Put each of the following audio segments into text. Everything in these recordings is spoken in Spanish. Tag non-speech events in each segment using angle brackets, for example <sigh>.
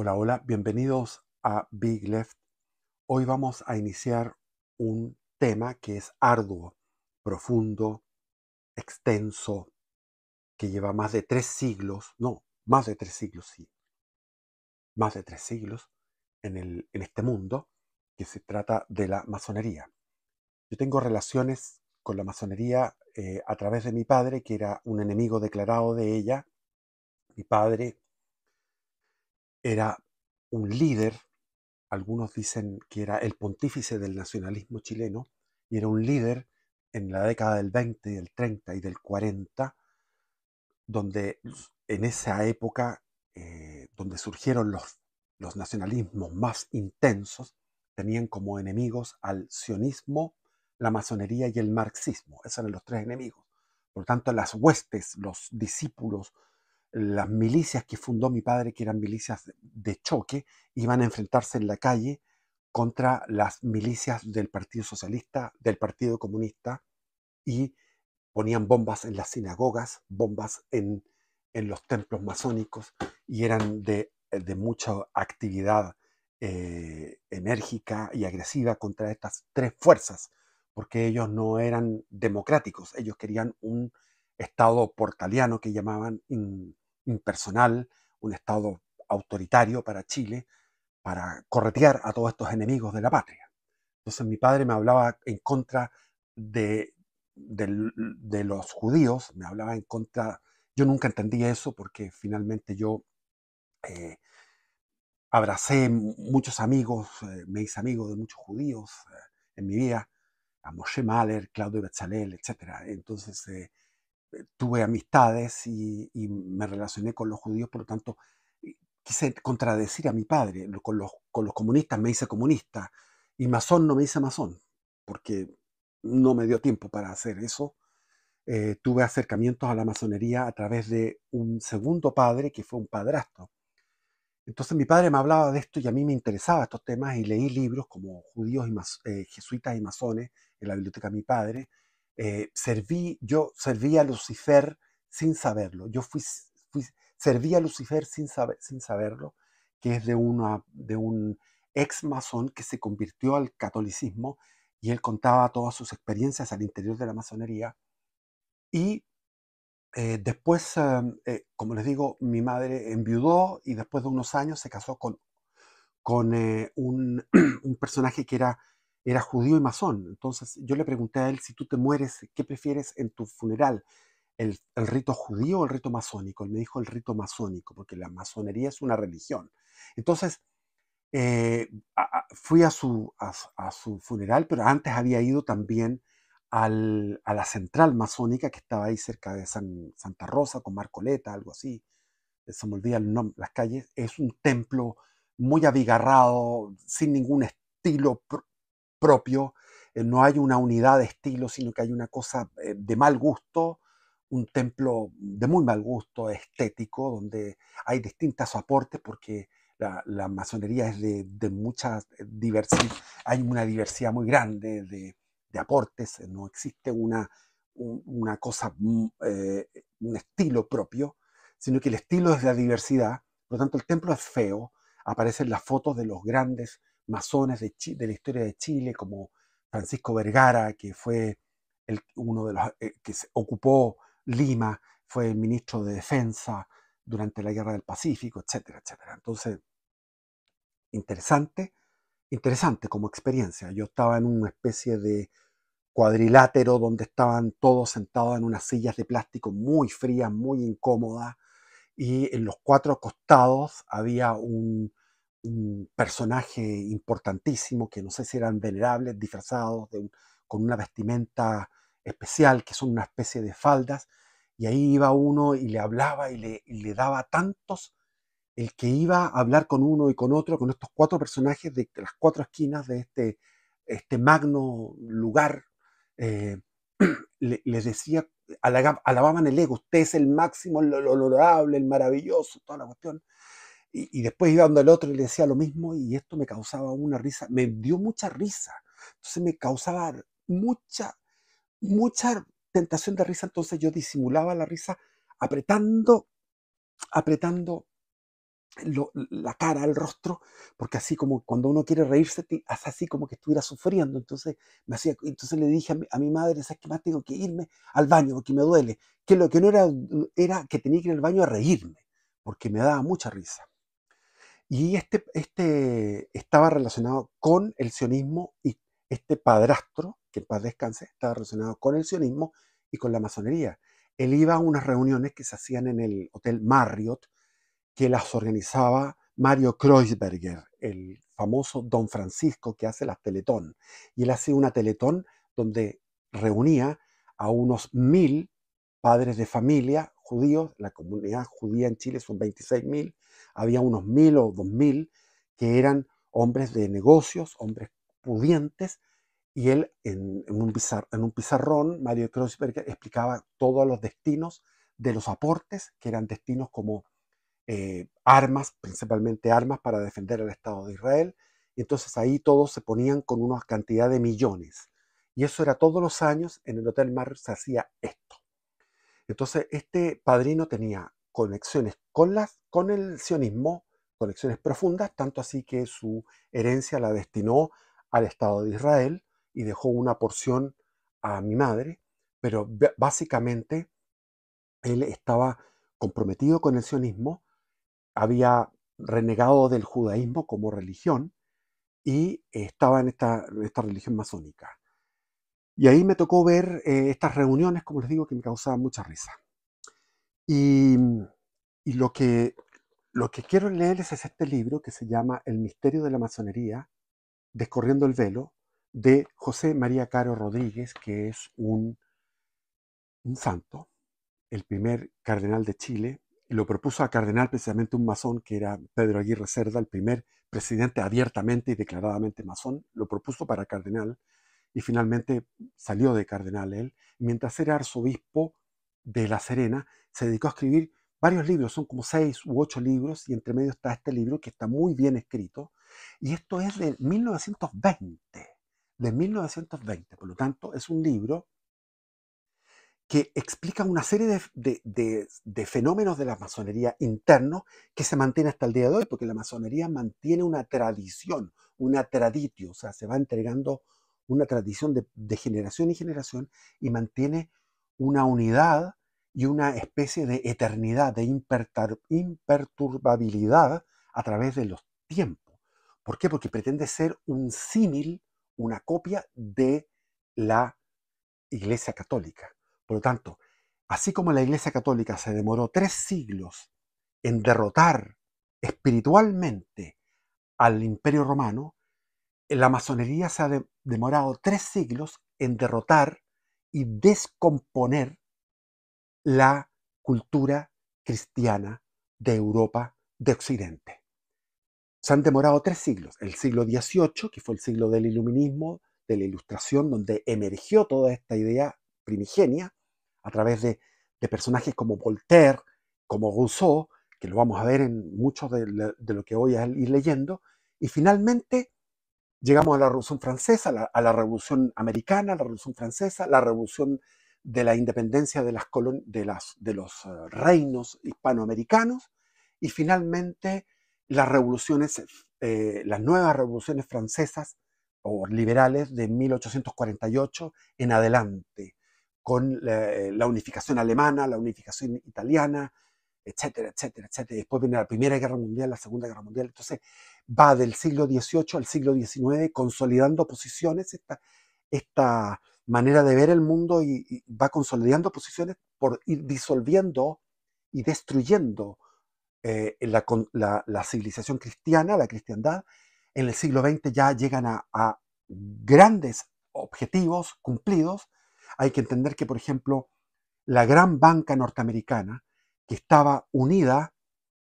Hola, hola, bienvenidos a Big Left. Hoy vamos a iniciar un tema que es arduo, profundo, extenso, que lleva más de tres siglos, no, más de tres siglos, sí, más de tres siglos en, este mundo, que se trata de la masonería. Yo tengo relaciones con la masonería eh, a través de mi padre, que era un enemigo declarado de ella. Mi padre era un líder, algunos dicen que era el pontífice del nacionalismo chileno, y era un líder en la década del 20, del 30 y del 40, donde en esa época, eh, donde surgieron los, los nacionalismos más intensos, tenían como enemigos al sionismo, la masonería y el marxismo. Esos eran los tres enemigos. Por lo tanto, las huestes, los discípulos, las milicias que fundó mi padre, que eran milicias de choque, iban a enfrentarse en la calle contra las milicias del Partido Socialista, del Partido Comunista, y ponían bombas en las sinagogas, bombas en, los templos masónicos, y eran de, mucha actividad eh, enérgica y agresiva contra estas tres fuerzas, porque ellos no eran democráticos, ellos querían un Estado portaliano que llamaban impersonal, un Estado autoritario para Chile, para corretear a todos estos enemigos de la patria. Entonces mi padre me hablaba en contra de, de, los judíos, me hablaba en contra, yo nunca entendí eso porque finalmente yo eh, abracé muchos amigos, eh, me hice amigo de muchos judíos eh, en mi vida, a Moshe Mahler, Claudio Betzalel, etc. Entonces tuve amistades y, me relacioné con los judíos, por lo tanto, eh, quise contradecir a mi padre. Con los, con los comunistas me hice comunista y masón no me hice masón, porque no me dio tiempo para hacer eso. Eh, tuve acercamientos a la masonería a través de un segundo padre que fue un padrastro. Entonces mi padre me hablaba de esto y a mí me interesaba estos temas y leí libros como Judíos y eh, Jesuitas y Masones en la biblioteca de mi padre eh, serví, yo serví a Lucifer sin saberlo. Yo fui, fui serví a Lucifer sin, saber, sin saberlo, que es de, una, de un ex masón que se convirtió al catolicismo y él contaba todas sus experiencias al interior de la masonería. Y eh, después, em, eh, como les digo, mi madre enviudó y después de unos años se casó con, con <clears throat> un, personaje que era era judío y masón. Entonces yo le pregunté a él, si tú te mueres, ¿qué prefieres en tu funeral? ¿El, rito judío o el rito masónico? Él me dijo el rito masónico, porque la masonería es una religión. Entonces, eh, fui a su, a, su funeral, pero antes había ido también a la central masónica que estaba ahí cerca de San, Santa Rosa, con Marcoleta, algo así. Eh, se me olvida las calles. Es un templo muy abigarrado, sin ningún estilo propio, eh, no hay una unidad de estilo, sino que hay una cosa eh, de mal gusto, un templo de muy mal gusto estético, donde hay distintos aportes, porque la, masonería es de, mucha eh, diversidad, hay una diversidad muy grande de, aportes, no existe una, cosa, mm, un estilo propio, sino que el estilo es la diversidad, por lo tanto el templo es feo, aparecen las fotos de los grandes masones de, la historia de Chile, como Francisco Vergara, que fue uno de los eh, que ocupó Lima, fue el ministro de Defensa durante la Guerra del Pacífico, etcétera, etcétera. Entonces, interesante, interesante como experiencia. Yo estaba en una especie de cuadrilátero donde estaban todos sentados en unas sillas de plástico muy frías, muy incómodas, y en los cuatro costados había un, un personaje importantísimo, que no sé si eran venerables, disfrazados con una vestimenta especial, que son una especie de faldas, y ahí iba uno y le hablaba y le, daba tantos, el que iba a hablar con uno y con otro, con estos cuatro personajes de las cuatro esquinas de este, este magno lugar, eh, les <clears throat> le decía, alababan el ego, usted es el máximo, el honorable, el maravilloso, toda la cuestión. Y, después iba dando el otro y le decía lo mismo y esto me causaba una risa, me dio mucha risa. Entonces me causaba mucha, mucha tentación de risa. Entonces yo disimulaba la risa apretando, apretando la cara, el rostro, porque así como cuando uno quiere reírse, hace así como que estuviera sufriendo. Entonces, me hacía, entonces le dije a mi, madre, ¿sabes que más? Tengo que irme al baño porque me duele. Que lo que no era, era que tenía que ir al baño a reírme, porque me daba mucha risa. Y este, este estaba relacionado con el sionismo y este padrastro, que en paz descanse, estaba relacionado con el sionismo y con la masonería. Él iba a unas reuniones que se hacían en el Hotel Marriott, que las organizaba Mario Kreuzberger, el famoso Don Francisco que hace las Teletón. Y él hacía una Teletón donde reunía a unos mil padres de familia judíos, la comunidad judía en Chile son 26.000 había unos mil o dos mil que eran hombres de negocios, hombres pudientes, y él en, un, pizarrón, Mario Kreuzberg, explicaba todos los destinos de los aportes, que eran destinos como eh, armas, principalmente armas para defender el Estado de Israel. Y entonces ahí todos se ponían con una cantidad de millones. Y eso era todos los años, en el Hotel Mar se hacía esto. Entonces este padrino tenía conexiones con, el sionismo, conexiones profundas, tanto así que su herencia la destinó al Estado de Israel y dejó una porción a mi madre, pero básicamente él estaba comprometido con el sionismo, había renegado del judaísmo como religión y estaba en esta, religión masónica. Y ahí me tocó ver eh, estas reuniones, como les digo, que me causaban mucha risa. Mm, y, lo, que, lo que quiero leerles es este libro que se llama El misterio de la masonería, Descorriendo el velo, de José María Caro Rodríguez, que es un, un santo, el primer cardenal de Chile, y lo propuso a cardenal precisamente un masón que era Pedro Aguirre Cerda, el primer presidente abiertamente y declaradamente masón, lo propuso para cardenal y finalmente salió de cardenal él. Mientras era arzobispo, de La Serena, se dedicó a escribir varios libros, son como seis u ocho libros, y entre medio está este libro que está muy bien escrito, y esto es de 1920, de 1920, por lo tanto es un libro que explica una serie de, fenómenos de la masonería interno que se mantiene hasta el día de hoy, porque la masonería mantiene una tradición, una traditio, o sea, se va entregando una tradición de, generación en generación y mantiene una unidad y una especie de eternidad, de imperturbabilidad a través de los tiempos. ¿Por qué? Porque pretende ser un símil, una copia de la Iglesia Católica. Por lo tanto, así como la Iglesia Católica se demoró tres siglos en derrotar espiritualmente al Imperio Romano, la masonería se ha demorado tres siglos en derrotar y descomponer la cultura cristiana de Europa de Occidente. Se han demorado tres siglos. El siglo XVIII, que fue el siglo del iluminismo, de la ilustración, donde emergió toda esta idea primigenia a través de, personajes como Voltaire, como Rousseau, que lo vamos a ver en muchos de, lo que voy a ir leyendo. Y finalmente llegamos a la Revolución Francesa, a la Revolución Americana, la Revolución Francesa, la Revolución de la independencia de, las de, los eh, reinos hispanoamericanos y finalmente las revoluciones, eh, las nuevas revoluciones francesas o liberales de 1848 en adelante, con eh, la, unificación alemana, la unificación italiana, etcétera, etcétera, etcétera. Después viene la Primera Guerra Mundial, la Segunda Guerra Mundial. Entonces va del siglo XVIII al siglo XIX consolidando posiciones esta, esta manera de ver el mundo y, va consolidando posiciones por ir disolviendo y destruyendo eh, la, civilización cristiana, la cristiandad. En el siglo XX ya llegan a, grandes objetivos cumplidos. Hay que entender que, por ejemplo, la gran banca norteamericana, que estaba unida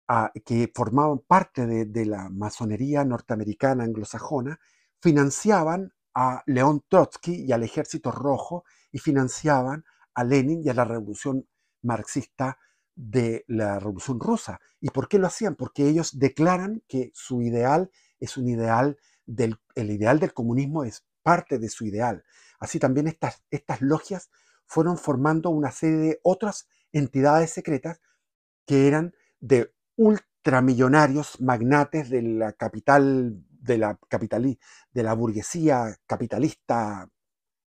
a, que formaban parte de, la masonería norteamericana anglosajona, financiaban a León Trotsky y al Ejército Rojo y financiaban a Lenin y a la revolución marxista de la revolución rusa. ¿Y por qué lo hacían? Porque ellos declaran que su ideal es un ideal del el ideal del comunismo es parte de su ideal. Así también estas, estas logias fueron formando una serie de otras entidades secretas que eran de ultramillonarios magnates de la capital de la, de la burguesía capitalista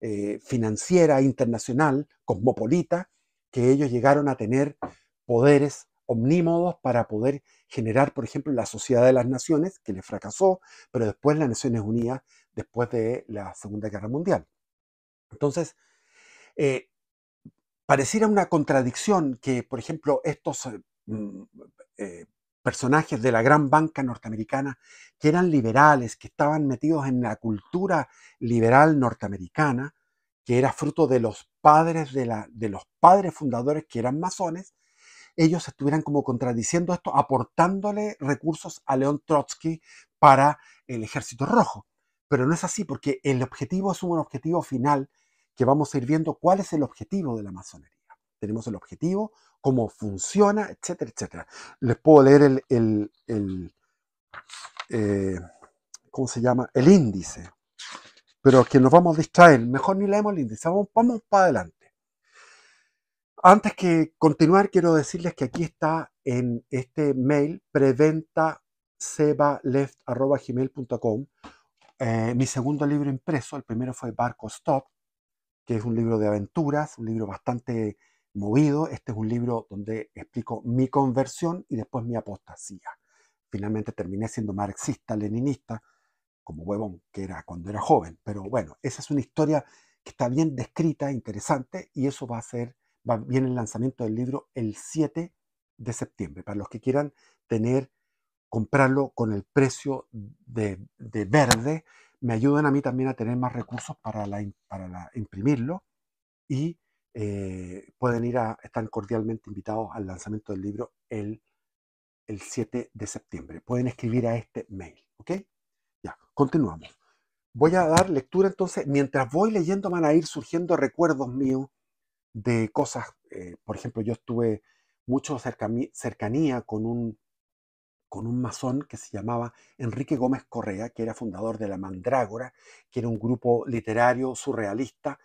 eh, financiera internacional, cosmopolita, que ellos llegaron a tener poderes omnímodos para poder generar, por ejemplo, la Sociedad de las Naciones, que les fracasó, pero después las Naciones Unidas, después de la Segunda Guerra Mundial. Entonces, eh, pareciera una contradicción que, por ejemplo, estos eh, mm, personajes de la gran banca norteamericana que eran liberales, que estaban metidos en la cultura liberal norteamericana, que era fruto de los padres, de, la, de los padres fundadores que eran masones, ellos estuvieran como contradiciendo esto, aportándole recursos a León Trotsky para el Ejército Rojo. Pero no es así, porque el objetivo es un objetivo final que vamos a ir viendo cuál es el objetivo de la masonería tenemos el objetivo, cómo funciona, etcétera, etcétera. Les puedo leer el, el, eh, ¿cómo se llama? El índice. Pero que nos vamos a distraer, mejor ni leemos el índice, vamos, vamos para adelante. Antes que continuar, quiero decirles que aquí está en este mail preventasebaleft.com eh, mi segundo libro impreso. El primero fue Barco Stop, que es un libro de aventuras, un libro bastante movido. Este es un libro donde explico mi conversión y después mi apostasía. Finalmente terminé siendo marxista, leninista, como huevón que era cuando era joven. Pero bueno, esa es una historia que está bien descrita, interesante, y eso va a ser, va bien el lanzamiento del libro el 7 de septiembre. Para los que quieran tener, comprarlo con el precio de, de verde, me ayudan a mí también a tener más recursos para, la, para imprimirlo y eh, pueden ir a, están cordialmente invitados al lanzamiento del libro el, 7 de septiembre. Pueden escribir a este mail, ¿ok? Ya, continuamos. Voy a dar lectura entonces, mientras voy leyendo van a ir surgiendo recuerdos míos de cosas, eh, por ejemplo, yo estuve mucho cercanía con un, con un masón que se llamaba Enrique Gómez Correa, que era fundador de la Mandrágora, que era un grupo literario surrealista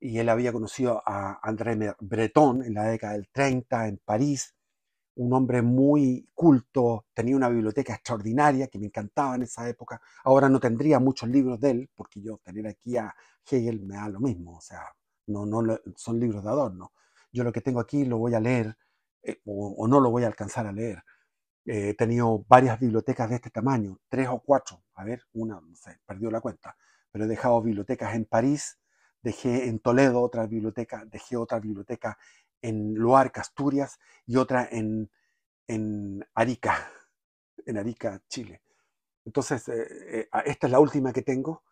y él había conocido a André Breton en la década del 30 en París, un hombre muy culto, tenía una biblioteca extraordinaria que me encantaba en esa época. Ahora no tendría muchos libros de él, porque yo tener aquí a Hegel me da lo mismo, o sea, no, no son libros de adorno. Yo lo que tengo aquí lo voy a leer eh, o, no lo voy a alcanzar a leer. Eh, he tenido varias bibliotecas de este tamaño, tres o cuatro, a ver, una, no sé, perdió la cuenta, pero he dejado bibliotecas en París, dejé en Toledo otra biblioteca, dejé otra biblioteca en Luarca, Asturias, y otra en, en Arica, <laughs> en Arica, Chile. Entonces, eh, eh, esta es la última que tengo,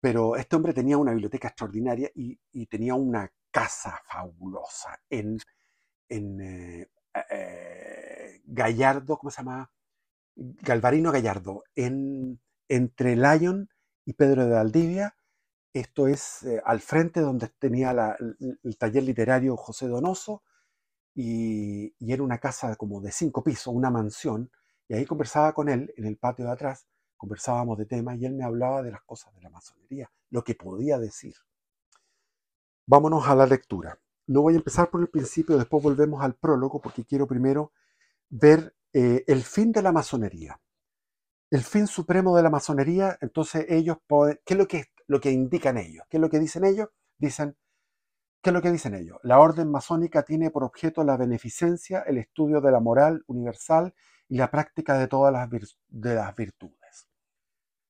pero este hombre tenía una biblioteca extraordinaria y, tenía una casa fabulosa en, eh, Gallardo, ¿cómo se llama? Galvarino Gallardo, en, entre Lyon y Pedro de Valdivia, esto es eh, al frente donde tenía el, taller literario José Donoso y, era una casa como de cinco pisos, una mansión. Y ahí conversaba con él en el patio de atrás, conversábamos de temas y él me hablaba de las cosas de la masonería, lo que podía decir. Vámonos a la lectura. No voy a empezar por el principio, después volvemos al prólogo porque quiero primero ver eh, el fin de la masonería el fin supremo de la masonería, entonces ellos, pueden, ¿qué es lo que lo que indican ellos. ¿Qué es lo que dicen ellos? Dicen, ¿qué es lo que dicen ellos? La orden masónica tiene por objeto la beneficencia, el estudio de la moral universal y la práctica de todas las, de las virtudes.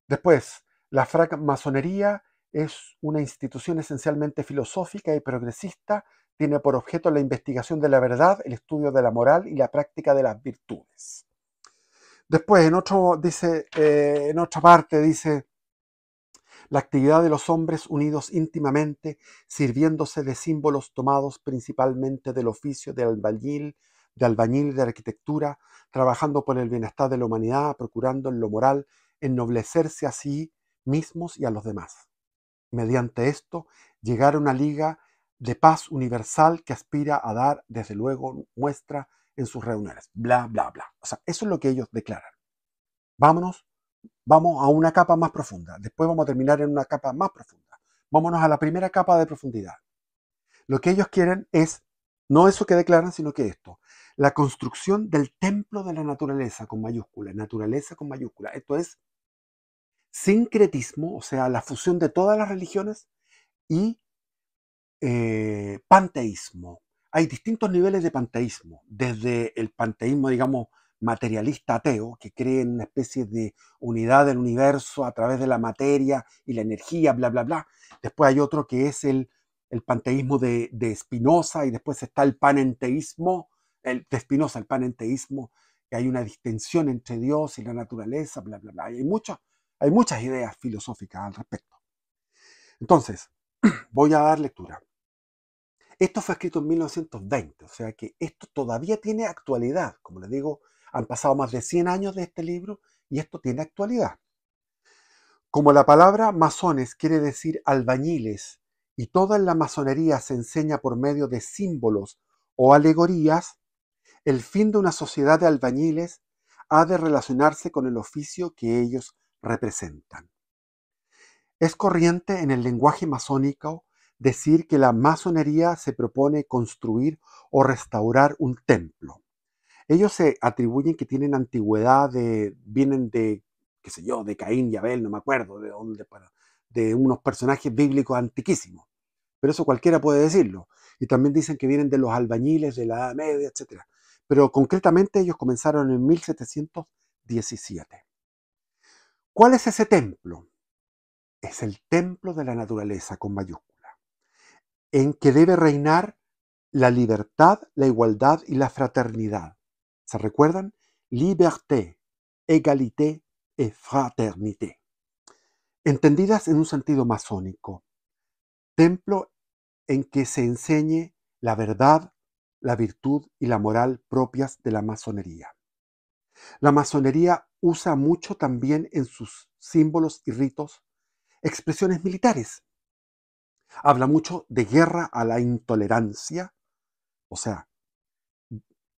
Después, la francmasonería es una institución esencialmente filosófica y progresista, tiene por objeto la investigación de la verdad, el estudio de la moral y la práctica de las virtudes. Después, en, otro, dice, eh, en otra parte dice, la actividad de los hombres unidos íntimamente, sirviéndose de símbolos tomados principalmente del oficio de albañil, de albañil de arquitectura, trabajando por el bienestar de la humanidad, procurando en lo moral ennoblecerse a sí mismos y a los demás. Mediante esto, llegar a una liga de paz universal que aspira a dar, desde luego, muestra en sus reuniones. Bla, bla, bla. O sea, eso es lo que ellos declaran. Vámonos vamos a una capa más profunda. Después vamos a terminar en una capa más profunda. Vámonos a la primera capa de profundidad. Lo que ellos quieren es, no eso que declaran, sino que esto, la construcción del templo de la naturaleza con mayúscula, naturaleza con mayúscula. Esto es sincretismo, o sea, la fusión de todas las religiones y eh, panteísmo. Hay distintos niveles de panteísmo, desde el panteísmo, digamos, materialista ateo, que cree en una especie de unidad del universo a través de la materia y la energía, bla, bla, bla. Después hay otro que es el, panteísmo de, de Spinoza y después está el panenteísmo, el, de Spinoza, el panenteísmo, que hay una distensión entre Dios y la naturaleza, bla, bla, bla. Hay, muchas, hay muchas ideas filosóficas al respecto. Entonces, <clears throat> voy a dar lectura. Esto fue escrito en 1920, o sea que esto todavía tiene actualidad. Como les digo, han pasado más de 100 años de este libro y esto tiene actualidad. Como la palabra masones quiere decir albañiles y toda la masonería se enseña por medio de símbolos o alegorías, el fin de una sociedad de albañiles ha de relacionarse con el oficio que ellos representan. Es corriente en el lenguaje masónico decir que la masonería se propone construir o restaurar un templo. Ellos se atribuyen que tienen antigüedad, vienen de, qué sé yo, de Caín y Abel, no me acuerdo de dónde, de unos personajes bíblicos antiquísimos. Pero eso cualquiera puede decirlo. Y también dicen que vienen de los albañiles de la Edad Media, etc. Pero concretamente ellos comenzaron en 1717. ¿Cuál es ese templo? Es el templo de la naturaleza con mayúscula, en que debe reinar la libertad, la igualdad y la fraternidad. ¿Se recuerdan? Liberté, égalité y fraternité. Entendidas en un sentido masónico. Templo en que se enseñe la verdad, la virtud y la moral propias de la masonería. La masonería usa mucho también en sus símbolos y ritos expresiones militares. Habla mucho de guerra a la intolerancia, o sea,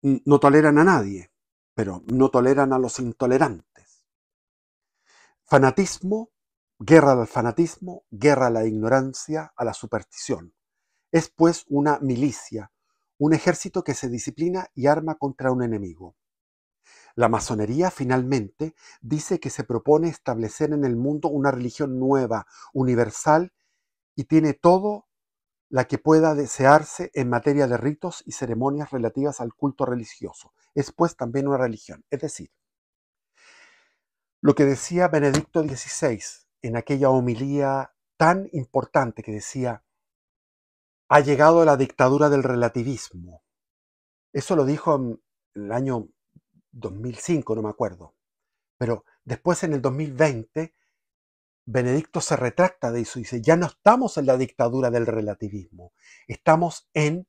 no toleran a nadie, pero no toleran a los intolerantes. Fanatismo, guerra al fanatismo, guerra a la ignorancia, a la superstición. Es pues una milicia, un ejército que se disciplina y arma contra un enemigo. La masonería finalmente dice que se propone establecer en el mundo una religión nueva, universal, y tiene todo la que pueda desearse en materia de ritos y ceremonias relativas al culto religioso. Es pues también una religión. Es decir, lo que decía Benedicto XVI en aquella homilía tan importante que decía, ha llegado la dictadura del relativismo. Eso lo dijo en el año 2005, no me acuerdo. Pero después en el 2020 Benedicto se retracta de eso y dice, ya no estamos en la dictadura del relativismo, estamos en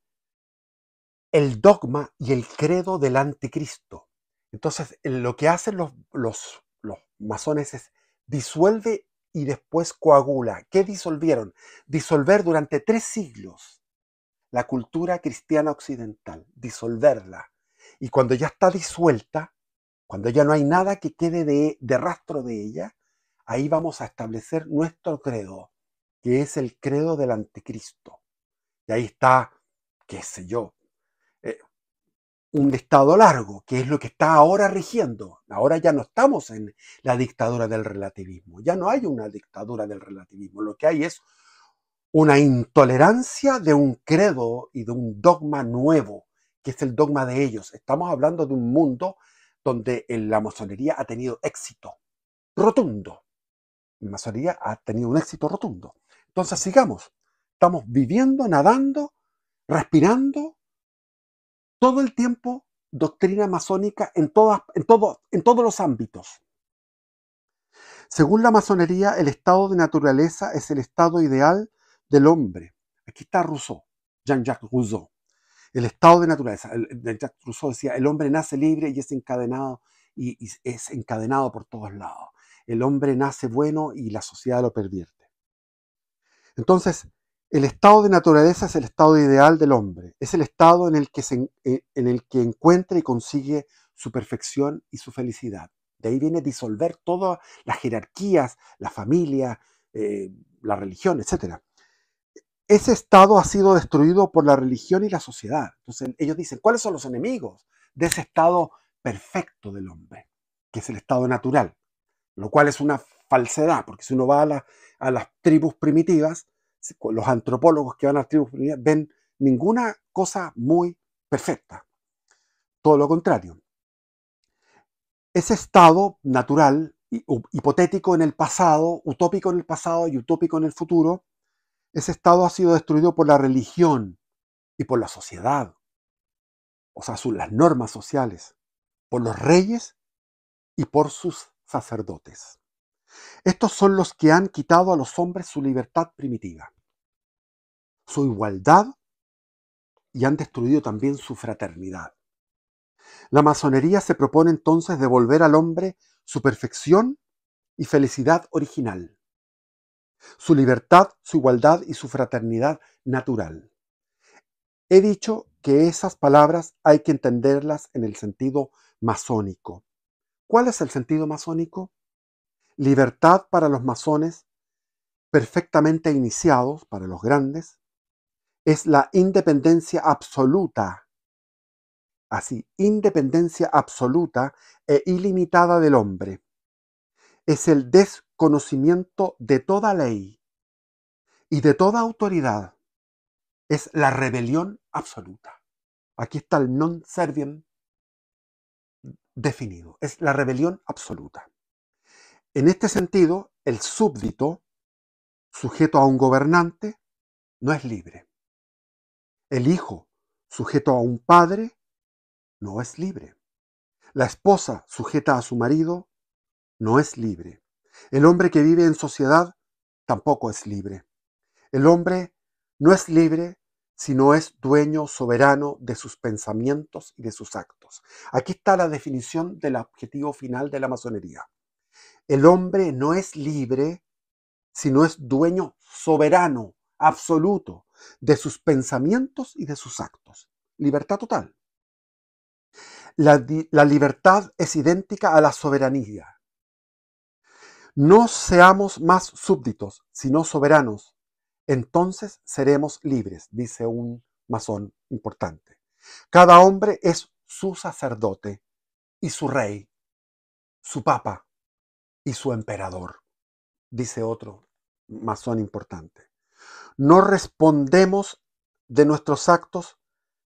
el dogma y el credo del anticristo. Entonces, lo que hacen los, los, masones es disuelve y después coagula. ¿Qué disolvieron? Disolver durante tres siglos la cultura cristiana occidental, disolverla. Y cuando ya está disuelta, cuando ya no hay nada que quede de, de rastro de ella, ahí vamos a establecer nuestro credo, que es el credo del anticristo. Y ahí está, qué sé yo, eh, un estado largo, que es lo que está ahora rigiendo. Ahora ya no estamos en la dictadura del relativismo, ya no hay una dictadura del relativismo, lo que hay es una intolerancia de un credo y de un dogma nuevo, que es el dogma de ellos. Estamos hablando de un mundo donde la masonería ha tenido éxito rotundo masonería ha tenido un éxito rotundo. Entonces sigamos. Estamos viviendo, nadando, respirando todo el tiempo doctrina masónica en, en, todo, en todos los ámbitos. Según la masonería, el estado de naturaleza es el estado ideal del hombre. Aquí está Rousseau, Jean-Jacques Rousseau. El estado de naturaleza. Jean-Jacques Rousseau decía, el hombre nace libre y es encadenado y es encadenado por todos lados el hombre nace bueno y la sociedad lo pervierte. Entonces, el estado de naturaleza es el estado ideal del hombre, es el estado en el que, eh, en el que encuentra y consigue su perfección y su felicidad. De ahí viene disolver todas las jerarquías, la familia, eh, la religión, etc. Ese estado ha sido destruido por la religión y la sociedad. Entonces ellos dicen, ¿cuáles son los enemigos de ese estado perfecto del hombre? Que es el estado natural, lo cual es una falsedad, porque si uno va a, las tribus primitivas, los antropólogos que van a las tribus primitivas ven ninguna cosa muy perfecta, todo lo contrario. Ese estado natural, hipotético en el pasado, utópico en el pasado y utópico en el futuro, ese estado ha sido destruido por la religión y por la sociedad, o sea, las normas sociales, por los reyes y por sus sacerdotes. Estos son los que han quitado a los hombres su libertad primitiva, su igualdad y han destruido también su fraternidad. La masonería se propone entonces devolver al hombre su perfección y felicidad original, su libertad, su igualdad y su fraternidad natural. He dicho que esas palabras hay que entenderlas en el sentido masónico. ¿Cuál es el sentido masónico? Libertad para los masones perfectamente iniciados, para los grandes, es la independencia absoluta, así, independencia absoluta e ilimitada del hombre. Es el desconocimiento de toda ley y de toda autoridad. Es la rebelión absoluta. Aquí está el non serviam definido, es la rebelión absoluta. En este sentido, el súbdito, sujeto a un gobernante, no es libre. El hijo, sujeto a un padre, no es libre. La esposa, sujeta a su marido, no es libre. El hombre que vive en sociedad tampoco es libre. El hombre no es libre no es dueño soberano de sus pensamientos y de sus actos. Aquí está la definición del objetivo final de la masonería. El hombre no es libre, sino es dueño soberano, absoluto, de sus pensamientos y de sus actos. Libertad total. la libertad es idéntica a la soberanía. No seamos más súbditos, sino soberanos, entonces seremos libres, dice un masón importante. Cada hombre es su sacerdote y su rey, su papa y su emperador, dice otro masón importante. No respondemos de nuestros actos,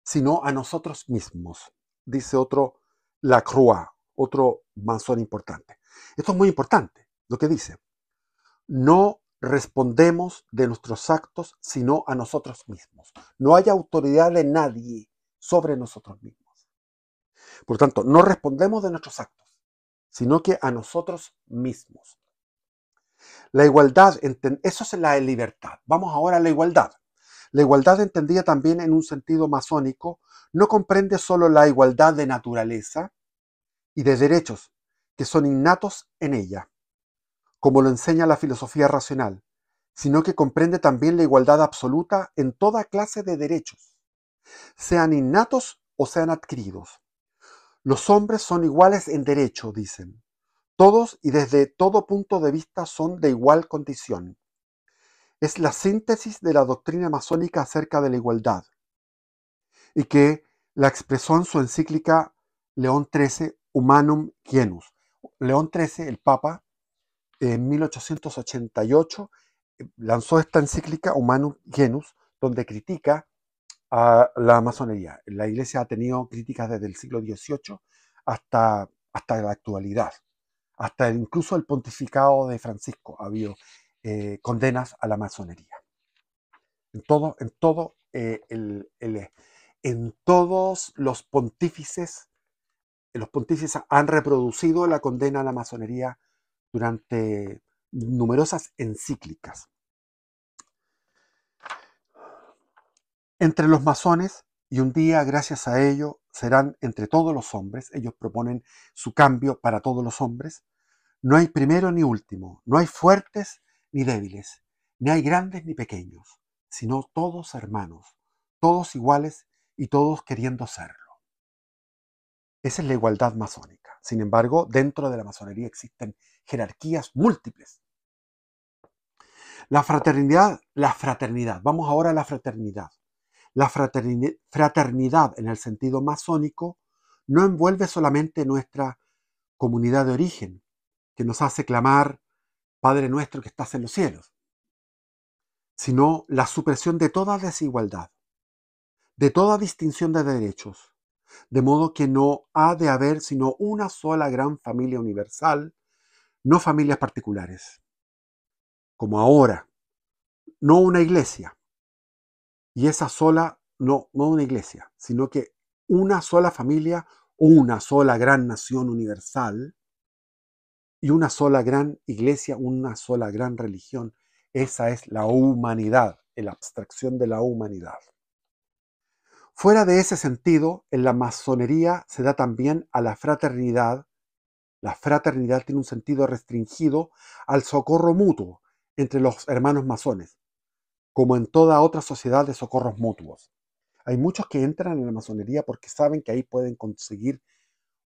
sino a nosotros mismos, dice otro Lacroix, otro masón importante. Esto es muy importante, lo que dice. No respondemos de nuestros actos, sino a nosotros mismos. No hay autoridad de nadie sobre nosotros mismos. Por tanto, no respondemos de nuestros actos, sino que a nosotros mismos. La igualdad, eso es la libertad. Vamos ahora a la igualdad. La igualdad entendida también en un sentido masónico no comprende solo la igualdad de naturaleza y de derechos que son innatos en ella, como lo enseña la filosofía racional, sino que comprende también la igualdad absoluta en toda clase de derechos, sean innatos o sean adquiridos. Los hombres son iguales en derecho, dicen. Todos y desde todo punto de vista son de igual condición. Es la síntesis de la doctrina masónica acerca de la igualdad, y que la expresó en su encíclica León XIII, Humanum Quienus. León XIII, el Papa, en 1888 eh, lanzó esta encíclica Humanum Genus, donde critica a la masonería. La iglesia ha tenido críticas desde el siglo XVIII hasta, hasta la actualidad, hasta incluso el pontificado de Francisco ha habido eh, condenas a la masonería. En todo, eh, en todos los pontífices, los pontífices han reproducido la condena a la masonería durante numerosas encíclicas. Entre los masones, y un día, gracias a ello, serán entre todos los hombres, ellos proponen su cambio para todos los hombres, no hay primero ni último, no hay fuertes ni débiles, ni hay grandes ni pequeños, sino todos hermanos, todos iguales y todos queriendo serlo. Esa es la igualdad masónica. Sin embargo, dentro de la masonería existen jerarquías múltiples. La fraternidad, la fraternidad, vamos ahora a la fraternidad. La fraternidad, en el sentido masónico no envuelve solamente nuestra comunidad de origen, que nos hace clamar, Padre nuestro que estás en los cielos, sino la supresión de toda desigualdad, de toda distinción de derechos, de modo que no ha de haber sino una sola gran familia universal, no familias particulares, como ahora, no una iglesia. Y esa sola, no, no una iglesia, sino que una sola familia, una sola gran nación universal y una sola gran iglesia, una sola gran religión. Esa es la humanidad, la abstracción de la humanidad. Fuera de ese sentido, en la masonería se da también a la fraternidad. La fraternidad tiene un sentido restringido al socorro mutuo entre los hermanos masones, como en toda otra sociedad de socorros mutuos. Hay muchos que entran en la masonería porque saben que ahí pueden conseguir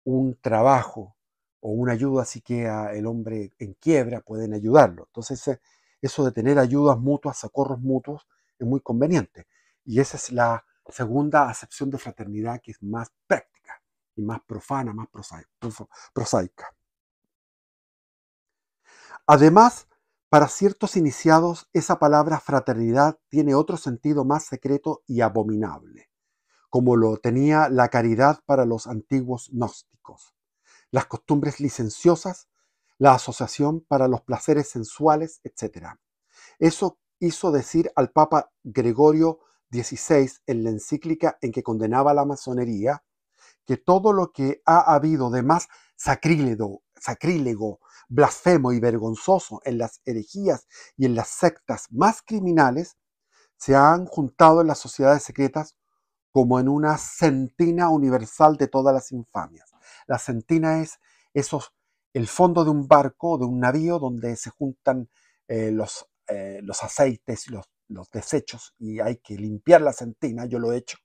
un trabajo o una ayuda, así que a el hombre en quiebra pueden ayudarlo. Entonces, eh, eso de tener ayudas mutuas, socorros mutuos, es muy conveniente. Y esa es la segunda acepción de fraternidad que es más práctica y más profana, más prosaica. Además, para ciertos iniciados, esa palabra fraternidad tiene otro sentido más secreto y abominable, como lo tenía la caridad para los antiguos gnósticos, las costumbres licenciosas, la asociación para los placeres sensuales, etc. Eso hizo decir al Papa Gregorio 16 en la encíclica en que condenaba la masonería, que todo lo que ha habido de más sacrílego, sacrílego, blasfemo y vergonzoso en las herejías y en las sectas más criminales, se han juntado en las sociedades secretas como en una centina universal de todas las infamias. La centina es esos, el fondo de un barco, de un navío, donde se juntan eh, los, eh, los aceites y los los desechos y hay que limpiar la centina, yo lo he hecho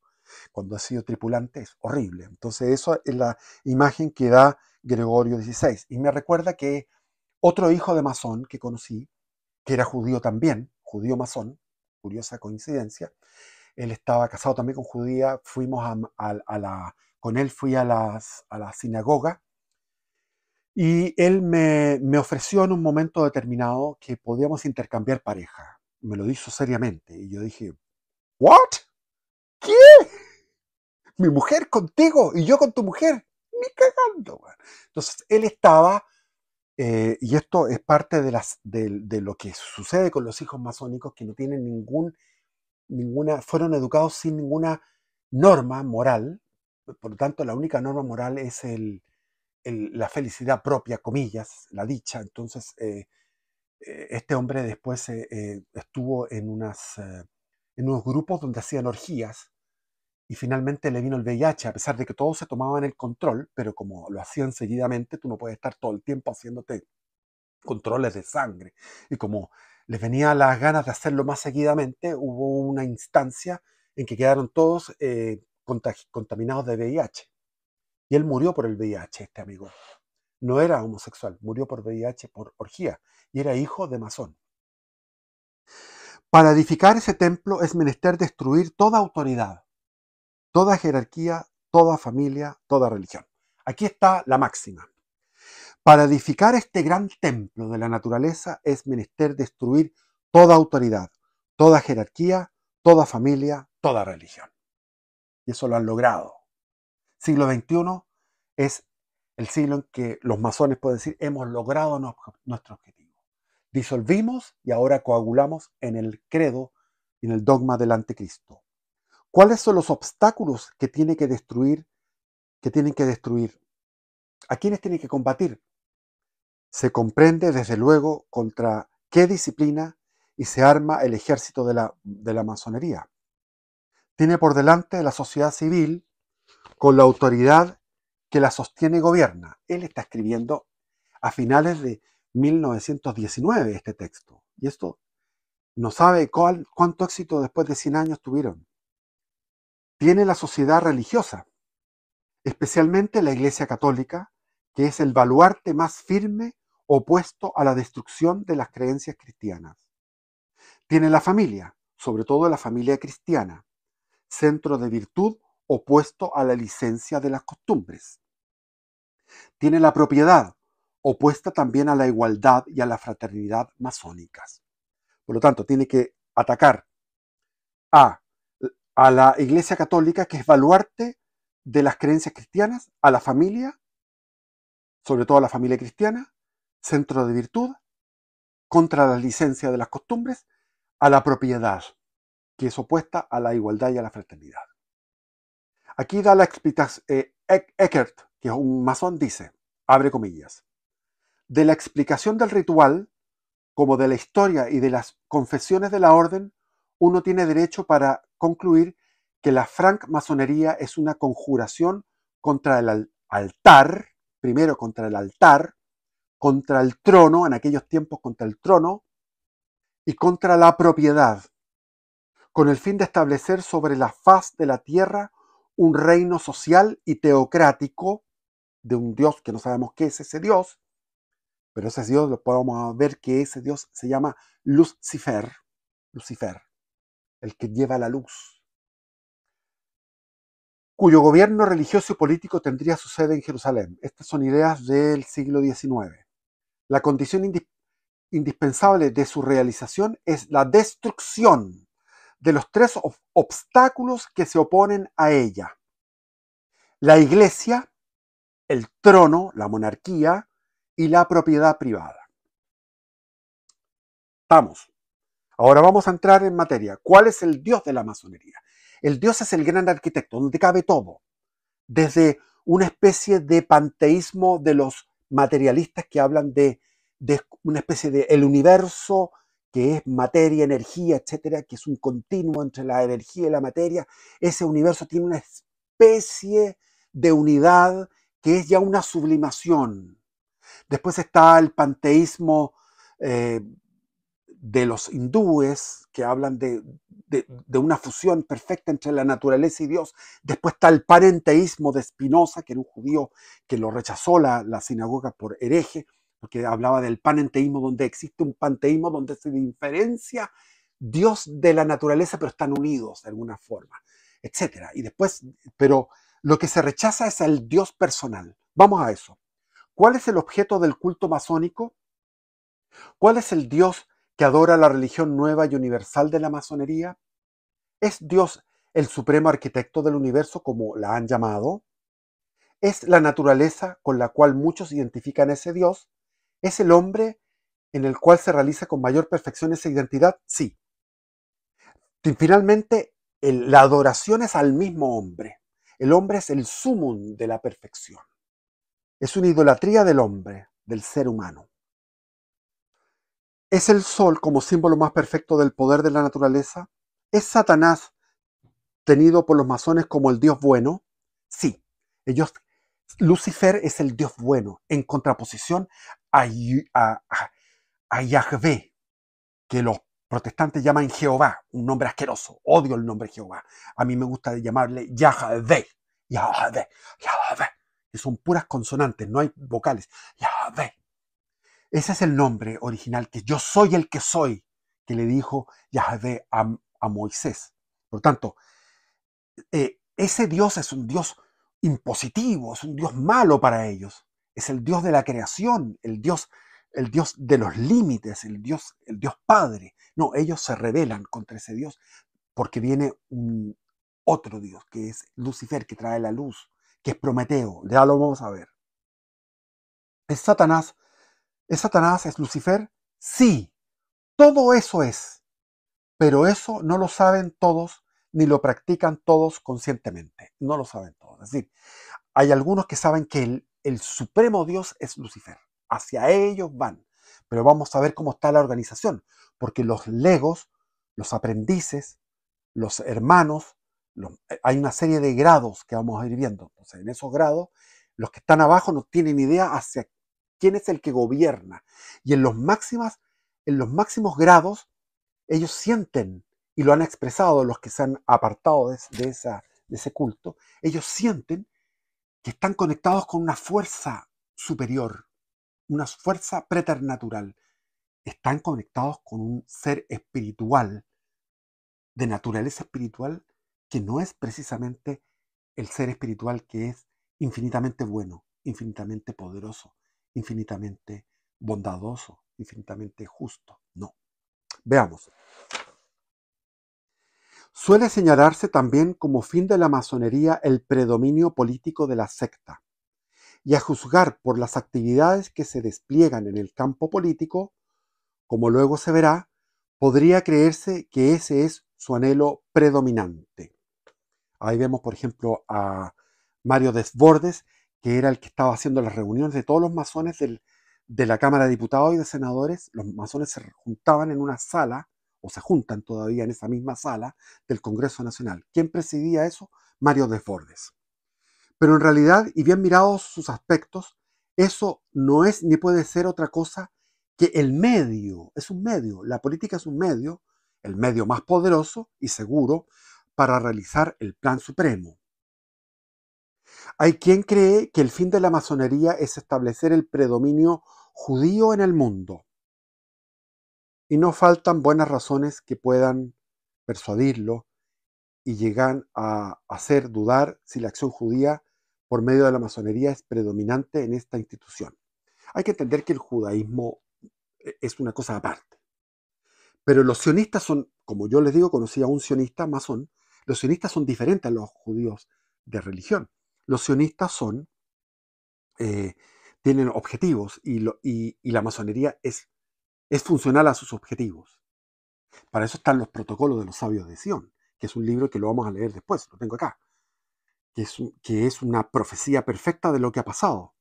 cuando he sido tripulante, es horrible. Entonces eso es la imagen que da Gregorio XVI. Y me recuerda que otro hijo de masón que conocí, que era judío también, judío masón, curiosa coincidencia, él estaba casado también con judía, fuimos a, la, con él fui a, las, a la sinagoga y él me, me ofreció en un momento determinado que podíamos intercambiar pareja me lo hizo seriamente. Y yo dije, ¿what? ¿Qué? ¿Mi mujer contigo y yo con tu mujer? Ni cagando, Entonces, él estaba, eh, y esto es parte de, las, de, lo que sucede con los hijos masónicos que no tienen ningún, ninguna, fueron educados sin ninguna norma moral. Por lo tanto, la única norma moral es el, el, la felicidad propia, comillas, la dicha. Entonces, eh, eh, este hombre después eh, eh, estuvo en, en unos grupos donde hacían orgías y finalmente le vino el VIH, a pesar de que todos se tomaban el control, pero como lo hacían seguidamente, tú no puedes estar todo el tiempo haciéndote controles de sangre. Y como les venía las ganas de hacerlo más seguidamente, hubo una instancia en que quedaron todos contaminados de VIH. Y él murió por el VIH, este amigo no era homosexual, murió por VIH, por orgía, y era hijo de masón. Para edificar ese templo es menester destruir toda autoridad, toda jerarquía, toda familia, toda religión. Aquí está la máxima. Para edificar este gran templo de la naturaleza es menester destruir toda autoridad, toda jerarquía, toda familia, toda religión. Y eso lo han logrado. Siglo XXI es el siglo en que los masones pueden decir hemos logrado nuestro objetivo. Disolvimos y ahora coagulamos en el credo, en el dogma del anticristo. ¿Cuáles son los obstáculos que tiene que destruir, que tienen que destruir? ¿A quiénes tienen que combatir? Se comprende desde luego contra qué disciplina y se arma el ejército de la, de la masonería. Tiene por delante la sociedad civil con la autoridad que la sostiene y gobierna. Él está escribiendo a finales de 1919 este texto. Y esto no sabe cuánto éxito después de 100 años tuvieron. Tiene la sociedad religiosa, especialmente la Iglesia Católica, que es el baluarte más firme opuesto a la destrucción de las creencias cristianas. Tiene la familia, sobre todo la familia cristiana, centro de virtud opuesto a la licencia de las costumbres. Tiene la propiedad, opuesta también a la igualdad y a la fraternidad masónicas. Por lo tanto, tiene que atacar a, a la Iglesia Católica, que es baluarte de las creencias cristianas, a la familia, sobre todo a la familia cristiana, centro de virtud, contra la licencia de las costumbres, a la propiedad, que es opuesta a la igualdad y a la fraternidad. Aquí da la explicación, eh, Eckert, que es un masón, dice, abre comillas, de la explicación del ritual, como de la historia y de las confesiones de la orden, uno tiene derecho para concluir que la francmasonería es una conjuración contra el altar, primero contra el altar, contra el trono, en aquellos tiempos contra el trono, y contra la propiedad, con el fin de establecer sobre la faz de la tierra un reino social y teocrático de un Dios que no sabemos qué es ese Dios, pero ese Dios lo podemos ver que ese Dios se llama Lucifer, Lucifer, el que lleva la luz, cuyo gobierno religioso y político tendría su sede en Jerusalén. Estas son ideas del siglo XIX. La condición indispensable de su realización es la destrucción de los tres obstáculos que se oponen a ella. La iglesia, el trono, la monarquía y la propiedad privada. Vamos. Ahora vamos a entrar en materia. ¿Cuál es el dios de la masonería? El dios es el gran arquitecto, donde cabe todo. Desde una especie de panteísmo de los materialistas que hablan de, de una especie de el universo que es materia, energía, etcétera, que es un continuo entre la energía y la materia, ese universo tiene una especie de unidad que es ya una sublimación. Después está el panteísmo eh, de los hindúes, que hablan de, una fusión perfecta entre la naturaleza y Dios. Después está el parenteísmo de Spinoza, que era un judío que lo rechazó la sinagoga por hereje porque hablaba del panenteísmo, donde existe un panteísmo donde se diferencia Dios de la naturaleza, pero están unidos de alguna forma, etc. Y después, pero lo que se rechaza es el Dios personal. Vamos a eso. ¿Cuál es el objeto del culto masónico? ¿Cuál es el Dios que adora la religión nueva y universal de la masonería? ¿Es Dios el supremo arquitecto del universo como la han llamado? ¿Es la naturaleza con la cual muchos identifican ese Dios? ¿Es el hombre en el cual se realiza con mayor perfección esa identidad? Sí. finalmente, la adoración es al mismo hombre. El hombre es el sumum de la perfección. Es una idolatría del hombre, del ser humano. ¿Es el sol como símbolo más perfecto del poder de la naturaleza? ¿Es Satanás tenido por los masones como el Dios bueno? Sí, ellos Lucifer es el Dios bueno, en contraposición a, Yahvé, que los protestantes llaman Jehová, un nombre asqueroso. Odio el nombre Jehová. A mí me gusta llamarle Yahvé. Yahvé, Yahvé. son puras consonantes, no hay vocales. Yahvé. Ese es el nombre original que yo soy el que soy, que le dijo Yahvé a, Moisés. Por tanto, eh, ese Dios es un Dios impositivo, es un Dios malo para ellos. Es el Dios de la creación, el Dios, el Dios de los límites, el Dios, el Dios Padre. No, ellos se rebelan contra ese Dios porque viene un otro Dios, que es Lucifer, que trae la luz, que es Prometeo. Ya lo vamos a ver. ¿Es Satanás? ¿Es Satanás? ¿Es Lucifer? Sí, todo eso es. Pero eso no lo saben todos ni lo practican todos conscientemente. No lo saben todos. Es decir, hay algunos que saben que el, supremo Dios es Lucifer. Hacia ellos van. Pero vamos a ver cómo está la organización, porque los legos, los aprendices, los hermanos, eh, hay una serie de grados que vamos a ir viendo. Entonces, en esos grados, los que están abajo no tienen idea hacia quién es el que gobierna. Y en los máximas, en los máximos grados, ellos sienten y lo han expresado los que se han apartado de, de ese culto, ellos sienten que están conectados con una fuerza superior, una fuerza preternatural. Están conectados con un ser espiritual, de naturaleza espiritual, que no es precisamente el ser espiritual que es infinitamente bueno, infinitamente poderoso, infinitamente bondadoso, infinitamente justo. No. Veamos. Suele señalarse también como fin de la masonería el predominio político de la secta, y a juzgar por las actividades que se despliegan en el campo político, como luego se verá, podría creerse que ese es su anhelo predominante. Ahí vemos, por ejemplo, a Mario Desbordes, que era el que estaba haciendo las reuniones de todos los masones de la Cámara de Diputados y de Senadores. Los masones se juntaban en una sala o se juntan todavía en esa misma sala del Congreso Nacional. ¿Quién presidía eso? Mario de Desbordes. Pero en realidad, y bien mirados sus aspectos, eso no es ni puede ser otra cosa que el medio, es un medio, la política es un medio, el medio más poderoso y seguro para realizar el plan supremo. Hay quien cree que el fin de la masonería es establecer el predominio judío en el mundo. Y no faltan buenas razones que puedan persuadirlo y llegan a hacer dudar si la acción judía por medio de la masonería es predominante en esta institución. Hay que entender que el judaísmo e-, es una cosa aparte. Pero los sionistas son, como yo les digo, conocí a un sionista masón, los sionistas son diferentes a los judíos de religión. Los sionistas son, eh, tienen objetivos y la masonería es es funcional a sus objetivos. Para eso están los protocolos de los sabios de Sion, que es un libro que lo vamos a leer después, lo tengo acá, que es, que es una profecía perfecta de lo que ha pasado.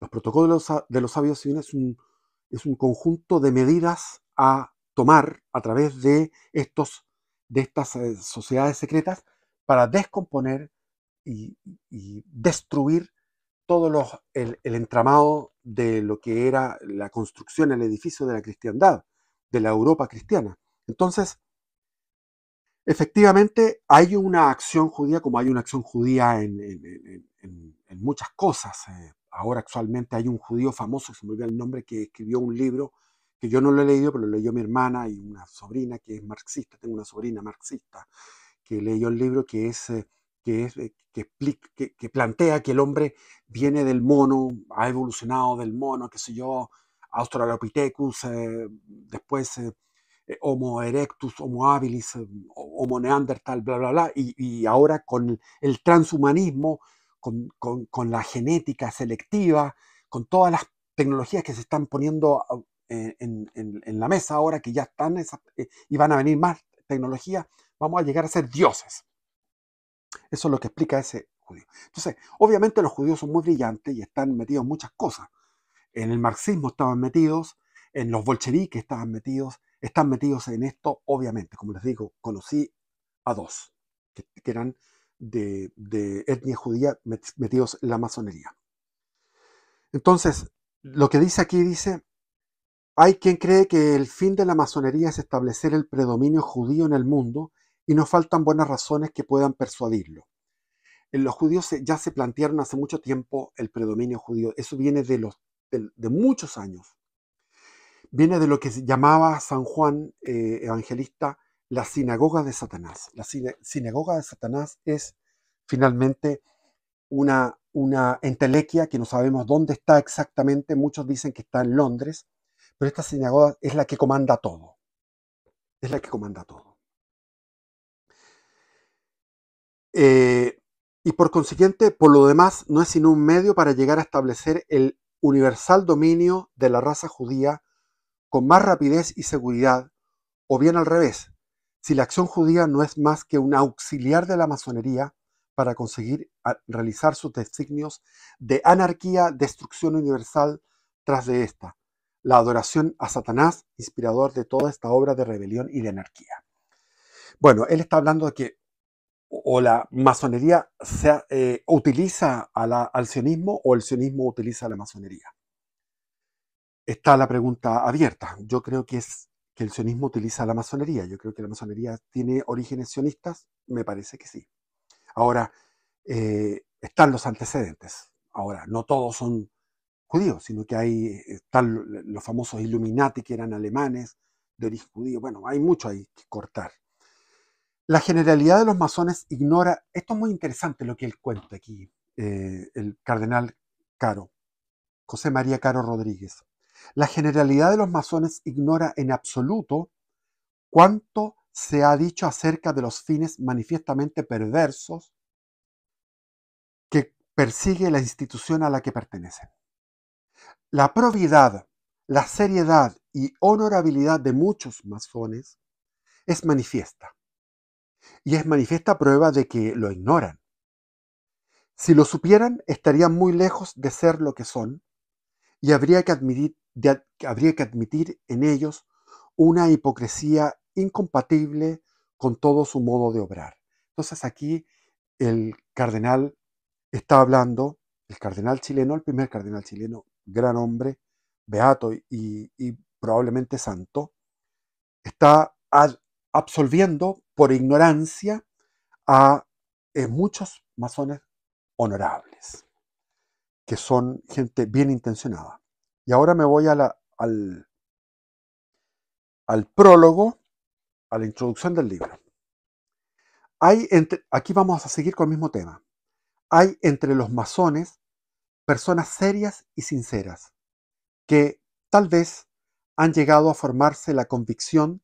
Los protocolos de los, sabios de Sion es un, es un conjunto de medidas a tomar a través de, estos, de estas eh, sociedades secretas para descomponer y destruir todo el, entramado de lo que era la construcción, el edificio de la cristiandad, de la Europa cristiana. Entonces, efectivamente, hay una acción judía como hay una acción judía en, en muchas cosas. Eh, ahora actualmente hay un judío famoso, se me olvidó el nombre, que escribió un libro que yo no lo he leído, pero lo leyó mi hermana y una sobrina que es marxista, tengo una sobrina marxista que leyó el libro que es eh, eh, que, plantea que el hombre viene del mono, ha evolucionado del mono, qué sé yo, Australopithecus, eh, después eh, Homo erectus, Homo habilis, Homo neandertal, bla, bla, bla, y, ahora con el transhumanismo, con, la genética selectiva, con todas las tecnologías que se están poniendo en, la mesa ahora, que ya están y van a venir más tecnologías, vamos a llegar a ser dioses. Eso es lo que explica ese judío. Entonces, obviamente los judíos son muy brillantes y están metidos en muchas cosas. En el marxismo estaban metidos, en los bolcheviques estaban metidos, están metidos en esto, obviamente. Como les digo, conocí a dos que, eran de, de, etnia judía metidos en la masonería. Entonces, lo que dice aquí dice, hay quien cree que el fin de la masonería es establecer el predominio judío en el mundo y nos faltan buenas razones que puedan persuadirlo. En Los judíos ya se plantearon hace mucho tiempo el predominio judío. Eso viene de, muchos años. Viene de lo que llamaba San Juan eh, Evangelista la sinagoga de Satanás. La sinagoga de Satanás es finalmente una, una entelequia que no sabemos dónde está exactamente. Muchos dicen que está en Londres, pero esta sinagoga es la que comanda todo. Es la que comanda todo. Eh, y por consiguiente, por lo demás, no es sino un medio para llegar a establecer el universal dominio de la raza judía con más rapidez y seguridad, o bien al revés, si la acción judía no es más que un auxiliar de la masonería para conseguir ah, realizar sus designios de anarquía, destrucción universal tras de esta, la adoración a Satanás, inspirador de toda esta obra de rebelión y de anarquía. Bueno, él está hablando de que o la masonería se, eh, utiliza al sionismo o el sionismo utiliza la masonería. Está la pregunta abierta. Yo creo que es que el sionismo utiliza la masonería. Yo creo que la masonería tiene orígenes sionistas. Me parece que sí. Ahora, eh, están los antecedentes. Ahora, no todos son judíos, sino que hay están los famosos Illuminati que eran alemanes de origen judío. Bueno, hay mucho ahí que cortar. La generalidad de los masones ignora, esto es muy interesante lo que él cuenta aquí, eh, el cardenal Caro, José María Caro Rodríguez. La generalidad de los masones ignora en absoluto cuánto se ha dicho acerca de los fines manifiestamente perversos que persigue la institución a la que pertenecen. La probidad, la seriedad y honorabilidad de muchos masones es manifiesta y es manifiesta prueba de que lo ignoran. Si lo supieran, estarían muy lejos de ser lo que son y habría que admitir, habría que admitir en ellos una hipocresía incompatible con todo su modo de obrar. Entonces aquí el cardenal está hablando, el cardenal chileno, el primer cardenal chileno, gran hombre, beato y, probablemente santo, está absolviendo por ignorancia a eh, muchos masones honorables, que son gente bien intencionada. Y ahora me voy al, prólogo, a la introducción del libro. Hay aquí vamos a seguir con el mismo tema. Hay entre los masones personas serias y sinceras que tal vez han llegado a formarse la convicción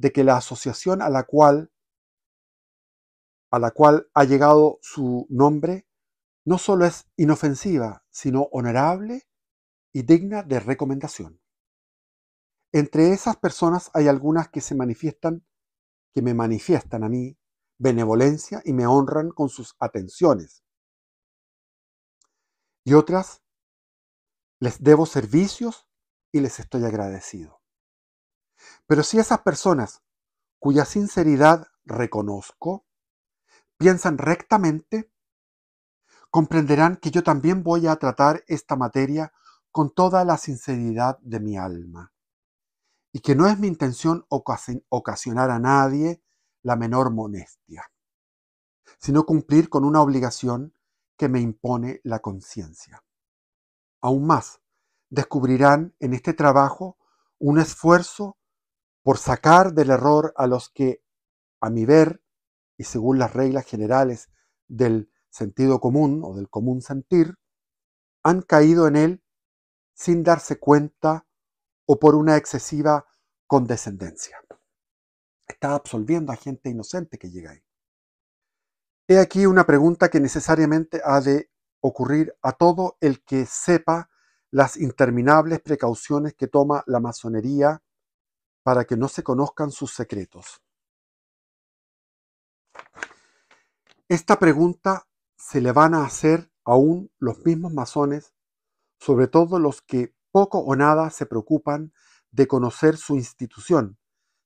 de que la asociación a la cual a la cual ha llegado su nombre no solo es inofensiva, sino honorable y digna de recomendación. Entre esas personas hay algunas que se manifiestan, que me manifiestan a mí benevolencia y me honran con sus atenciones. Y otras les debo servicios y les estoy agradecido. Pero si esas personas cuya sinceridad reconozco piensan rectamente, comprenderán que yo también voy a tratar esta materia con toda la sinceridad de mi alma y que no es mi intención ocasionar a nadie la menor molestia, sino cumplir con una obligación que me impone la conciencia. Aún más, descubrirán en este trabajo un esfuerzo por sacar del error a los que, a mi ver, y según las reglas generales del sentido común o del común sentir, han caído en él sin darse cuenta o por una excesiva condescendencia. Está absolviendo a gente inocente que llega ahí. He aquí una pregunta que necesariamente ha de ocurrir a todo el que sepa las interminables precauciones que toma la masonería para que no se conozcan sus secretos. Esta pregunta se le van a hacer aún los mismos masones, sobre todo los que poco o nada se preocupan de conocer su institución,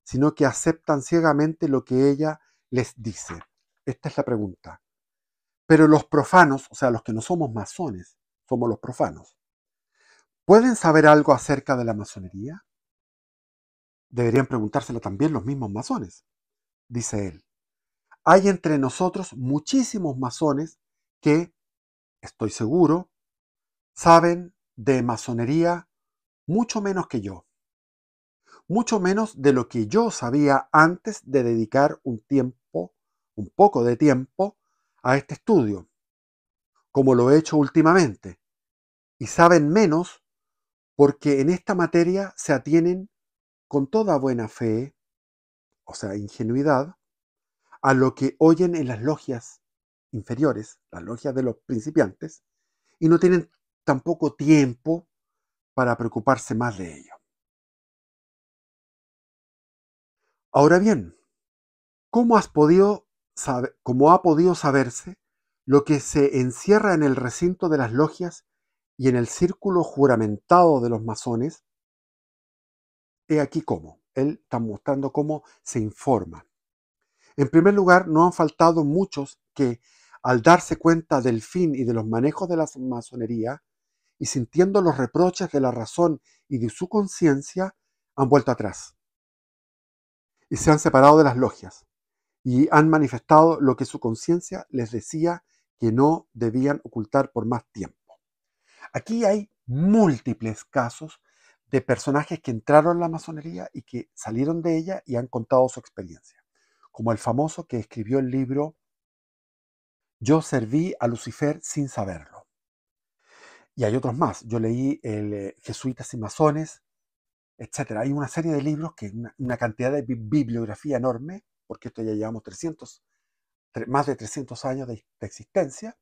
sino que aceptan ciegamente lo que ella les dice. Esta es la pregunta. Pero los profanos, o sea, los que no somos masones, somos los profanos, ¿pueden saber algo acerca de la masonería? Deberían preguntárselo también los mismos masones, dice él. Hay entre nosotros muchísimos masones que, estoy seguro, saben de masonería mucho menos que yo, mucho menos de lo que yo sabía antes de dedicar un tiempo, un poco de tiempo, a este estudio, como lo he hecho últimamente, y saben menos porque en esta materia se atienen con toda buena fe, o sea, ingenuidad, a lo que oyen en las logias inferiores, las logias de los principiantes, y no tienen tampoco tiempo para preocuparse más de ello. Ahora bien, ¿cómo, ha podido saberse lo que se encierra en el recinto de las logias y en el círculo juramentado de los masones He aquí cómo. Él está mostrando cómo se informa. En primer lugar, no han faltado muchos que, al darse cuenta del fin y de los manejos de la masonería, y sintiendo los reproches de la razón y de su conciencia, han vuelto atrás y se han separado de las logias y han manifestado lo que su conciencia les decía que no debían ocultar por más tiempo. Aquí hay múltiples casos de personajes que entraron en la masonería y que salieron de ella y han contado su experiencia, como el famoso que escribió el libro Yo serví a Lucifer sin saberlo. Y hay otros más. Yo leí el eh, Jesuitas y Masones, etcétera Hay una serie de libros que una, cantidad de bibliografía enorme, porque esto ya llevamos 300, más de 300 años de, existencia.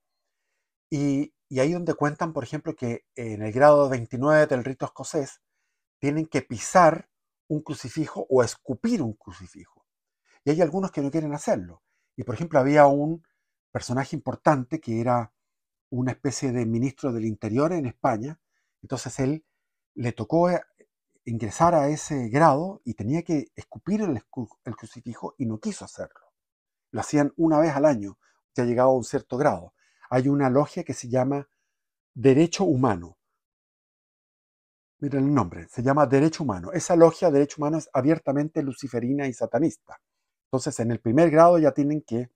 Y, y ahí donde cuentan, por ejemplo, que en el grado 29 del rito escocés, tienen que pisar un crucifijo o escupir un crucifijo. Y hay algunos que no quieren hacerlo. Y por ejemplo, había un personaje importante que era una especie de ministro del Interior en España. Entonces él le tocó eh, ingresar a ese grado y tenía que escupir el, crucifijo y no quiso hacerlo. Lo hacían una vez al año, ha llegado a un cierto grado. Hay una logia que se llama Derecho Humano Miren el nombre, se llama Derecho Humano. Esa logia de Derecho Humano es abiertamente luciferina y satanista. Entonces, en el primer grado ya tienen que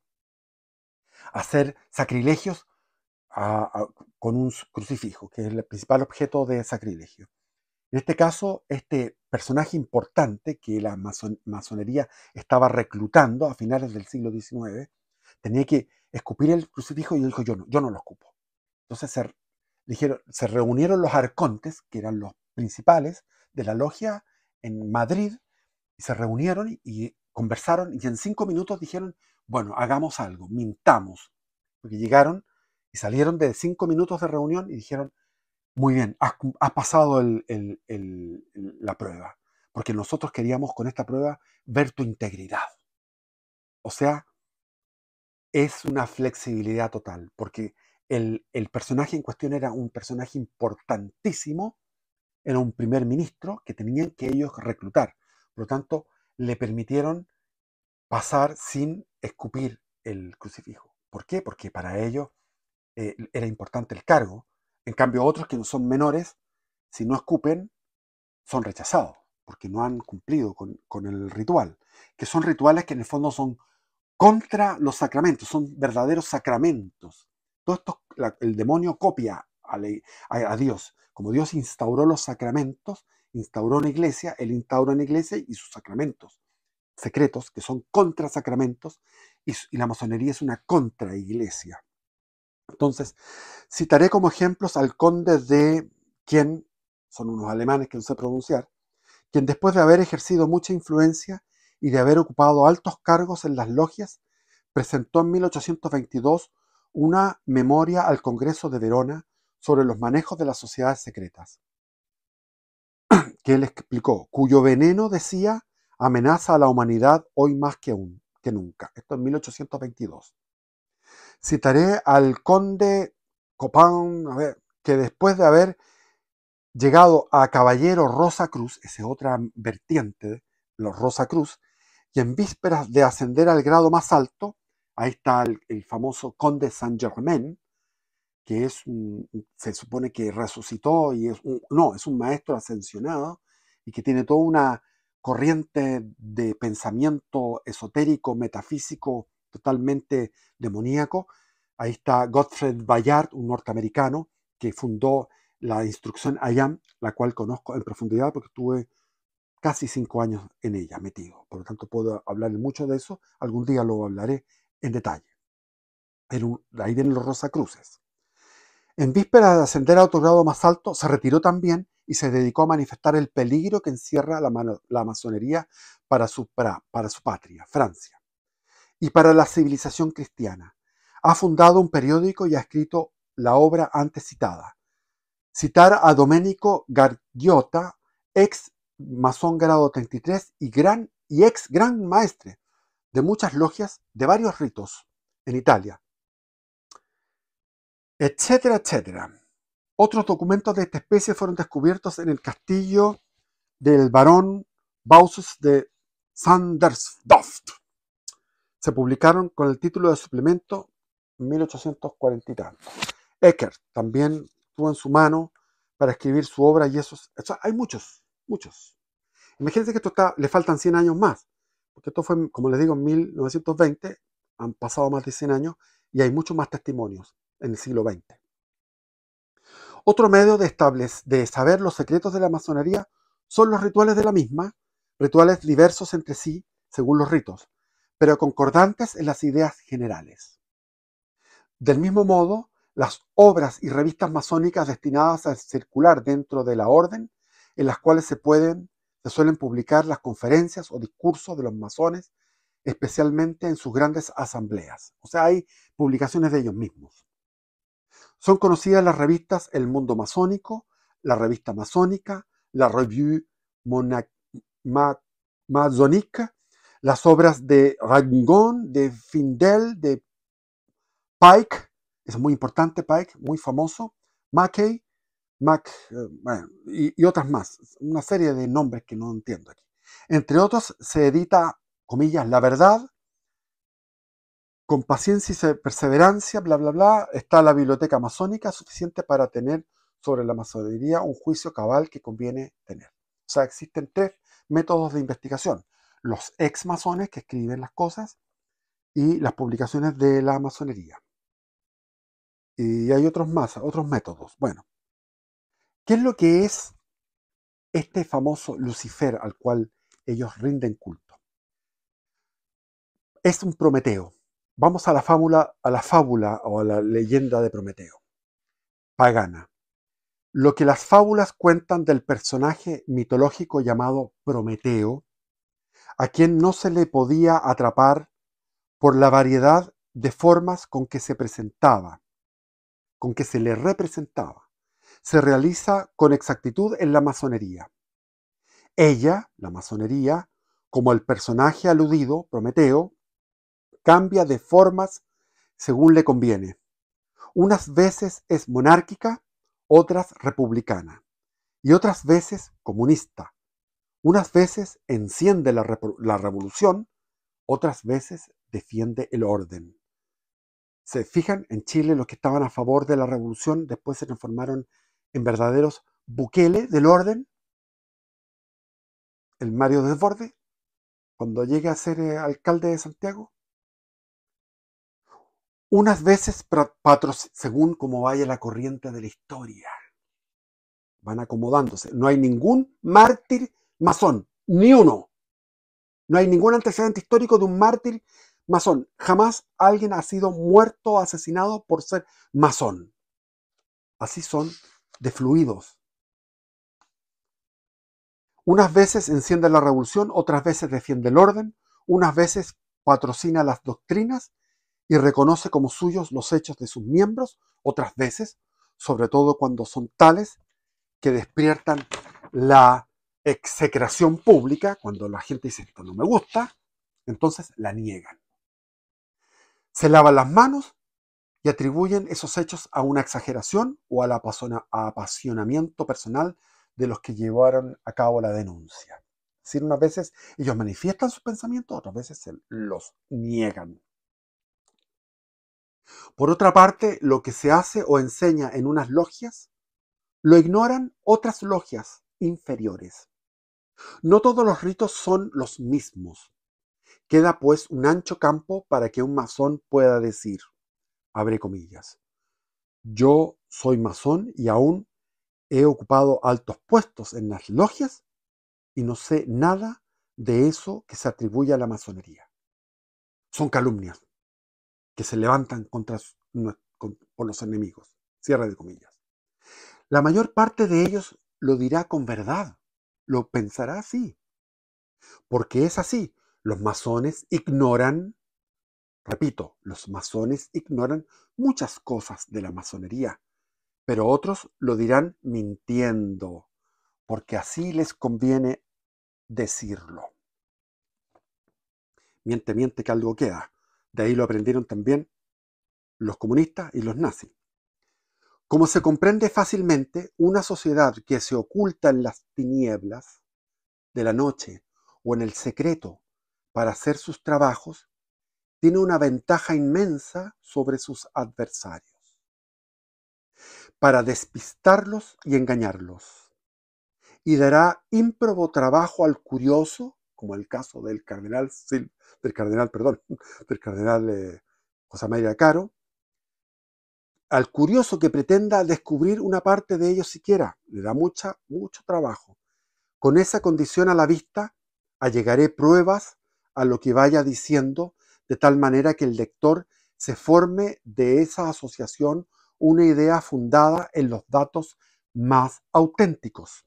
hacer sacrilegios con un crucifijo, que es el principal objeto de sacrilegio. En este caso, este personaje importante que la masonería estaba reclutando a finales del siglo XIX, tenía que escupir el crucifijo y dijo, yo no, yo no lo escupo. Entonces dijeron, se reunieron los arcontes, que eran los principales de la logia en Madrid y se reunieron y conversaron y en cinco minutos dijeron, bueno, hagamos algo, mintamos. Porque llegaron y salieron de cinco minutos de reunión y dijeron, muy bien, ha pasado la prueba, porque nosotros queríamos con esta prueba ver tu integridad. O sea, es una flexibilidad total, porque el personaje en cuestión era un personaje importantísimo era un primer ministro que tenían que ellos reclutar. Por lo tanto, le permitieron pasar sin escupir el crucifijo. ¿Por qué? Porque para ellos eh, era importante el cargo. En cambio, otros que no son menores, si no escupen, son rechazados, porque no han cumplido con, el ritual. Que son rituales que en el fondo son contra los sacramentos, son verdaderos sacramentos. Todo esto, el demonio copia a, a Dios. Como Dios instauró los sacramentos, instauró una iglesia, Él instauró una iglesia y sus sacramentos secretos, que son contra sacramentos, y la masonería es una contraiglesia. Entonces, citaré como ejemplos al conde de quien, son unos alemanes que no sé pronunciar, quien después de haber ejercido mucha influencia y de haber ocupado altos cargos en las logias, presentó en 1822 una memoria al Congreso de Verona sobre los manejos de las sociedades secretas, <clears throat> que él explicó, cuyo veneno, decía, amenaza a la humanidad hoy más que, que nunca. Esto en 1822. Citaré al conde Copán, que después de haber llegado a Caballero Rosa Cruz, esa es otra vertiente, los Rosa Cruz, y en vísperas de ascender al grado más alto, ahí está el, el famoso conde Saint Germain, que es se supone que resucitó y es no, es un maestro ascensionado y que tiene toda una corriente de pensamiento esotérico, metafísico, totalmente demoníaco. Ahí está Gottfried Bayard, un norteamericano que fundó la instrucción IAM, la cual conozco en profundidad porque estuve casi cinco años en ella metido. Por lo tanto, puedo hablar mucho de eso. Algún día lo hablaré en detalle. En ahí vienen los Rosacruces. En vísperas de ascender a otro grado más alto, se retiró también y se dedicó a manifestar el peligro que encierra la, masonería para su, patria, Francia, y para la civilización cristiana. Ha fundado un periódico y ha escrito la obra antes citada. Citar a Domenico Gargiota, ex masón grado 33 y, y ex gran maestre de muchas logias de varios ritos en Italia, etcétera, etcétera. Otros documentos de esta especie fueron descubiertos en el castillo del barón Bausus de Sandersdorf Se publicaron con el título de suplemento 1840 y Eckert también tuvo en su mano para escribir su obra y esos, hay muchos, muchos. Imagínense que esto le faltan 100 años más, porque esto fue, como les digo, en 1920, han pasado más de 100 años y hay muchos más testimonios en el siglo XX. Otro medio de, saber los secretos de la masonería son los rituales de la misma, rituales diversos entre sí según los ritos, pero concordantes en las ideas generales. Del mismo modo, las obras y revistas masónicas destinadas a circular dentro de la orden, en las cuales se pueden, se suelen publicar las conferencias o discursos de los masones, especialmente en sus grandes asambleas. O sea, hay publicaciones de ellos mismos. Son conocidas las revistas El Mundo Masónico, la Revista Masónica, la Revue Monac las obras de Rangon, de Findel, de Pike, es muy importante Pike, muy famoso, Mackey, Mac, eh, y, y, otras más, una serie de nombres que no entiendo aquí. Entre otros, se edita, comillas, La Verdad, con paciencia y perseverancia, bla, bla, bla, está la biblioteca masónica suficiente para tener sobre la masonería un juicio cabal que conviene tener. O sea, existen tres métodos de investigación. Los ex masones que escriben las cosas y las publicaciones de la masonería. Y hay otros más, otros métodos. Bueno, ¿qué es lo que es este famoso Lucifer al cual ellos rinden culto? Es un Prometeo Vamos a la fábula, a la fábula o a la leyenda de Prometeo. Pagana. Lo que las fábulas cuentan del personaje mitológico llamado Prometeo, a quien no se le podía atrapar por la variedad de formas con que se presentaba, con que se le representaba, se realiza con exactitud en la masonería. Ella, la masonería, como el personaje aludido, Prometeo, cambia de formas según le conviene. Unas veces es monárquica, otras republicana y otras veces comunista. Unas veces enciende la, revolución, otras veces defiende el orden. Se fijan, en Chile los que estaban a favor de la revolución después se transformaron en verdaderos buqueles del orden, el Mario Desborde, cuando llegue a ser eh, alcalde de Santiago, unas veces según como vaya la corriente de la historia. Van acomodándose. No hay ningún mártir masón, ni uno. No hay ningún antecedente histórico de un mártir masón. Jamás alguien ha sido muerto o asesinado por ser masón. Así son de fluidos. Unas veces enciende la revolución, otras veces defiende el orden, unas veces patrocina las doctrinas y reconoce como suyos los hechos de sus miembros, otras veces, sobre todo cuando son tales que despiertan la execración pública, cuando la gente dice esto no me gusta, entonces la niegan. Se lavan las manos y atribuyen esos hechos a una exageración o al apasionamiento personal de los que llevaron a cabo la denuncia. Es decir, unas veces ellos manifiestan sus pensamientos, otras veces los niegan. Por otra parte, lo que se hace o enseña en unas logias, lo ignoran otras logias inferiores. No todos los ritos son los mismos. Queda pues un ancho campo para que un masón pueda decir, abre comillas, yo soy masón y aún he ocupado altos puestos en las logias y no sé nada de eso que se atribuye a la masonería. Son calumnias que se levantan contra, los enemigos. Cierre de comillas. La mayor parte de ellos lo dirá con verdad, lo pensará así. Porque es así. Los masones ignoran, repito, los masones ignoran muchas cosas de la masonería, pero otros lo dirán mintiendo, porque así les conviene decirlo. Miente, miente que algo queda. De ahí lo aprendieron también los comunistas y los nazis. Como se comprende fácilmente, una sociedad que se oculta en las tinieblas de la noche o en el secreto para hacer sus trabajos, tiene una ventaja inmensa sobre sus adversarios para despistarlos y engañarlos, y dará ímprobo trabajo al curioso como el caso del cardenal, del cardenal, <laughs> del cardenal eh, José María Caro, al curioso que pretenda descubrir una parte de ellos siquiera. Le da mucha, mucho trabajo. Con esa condición a la vista, allegaré pruebas a lo que vaya diciendo, de tal manera que el lector se forme de esa asociación una idea fundada en los datos más auténticos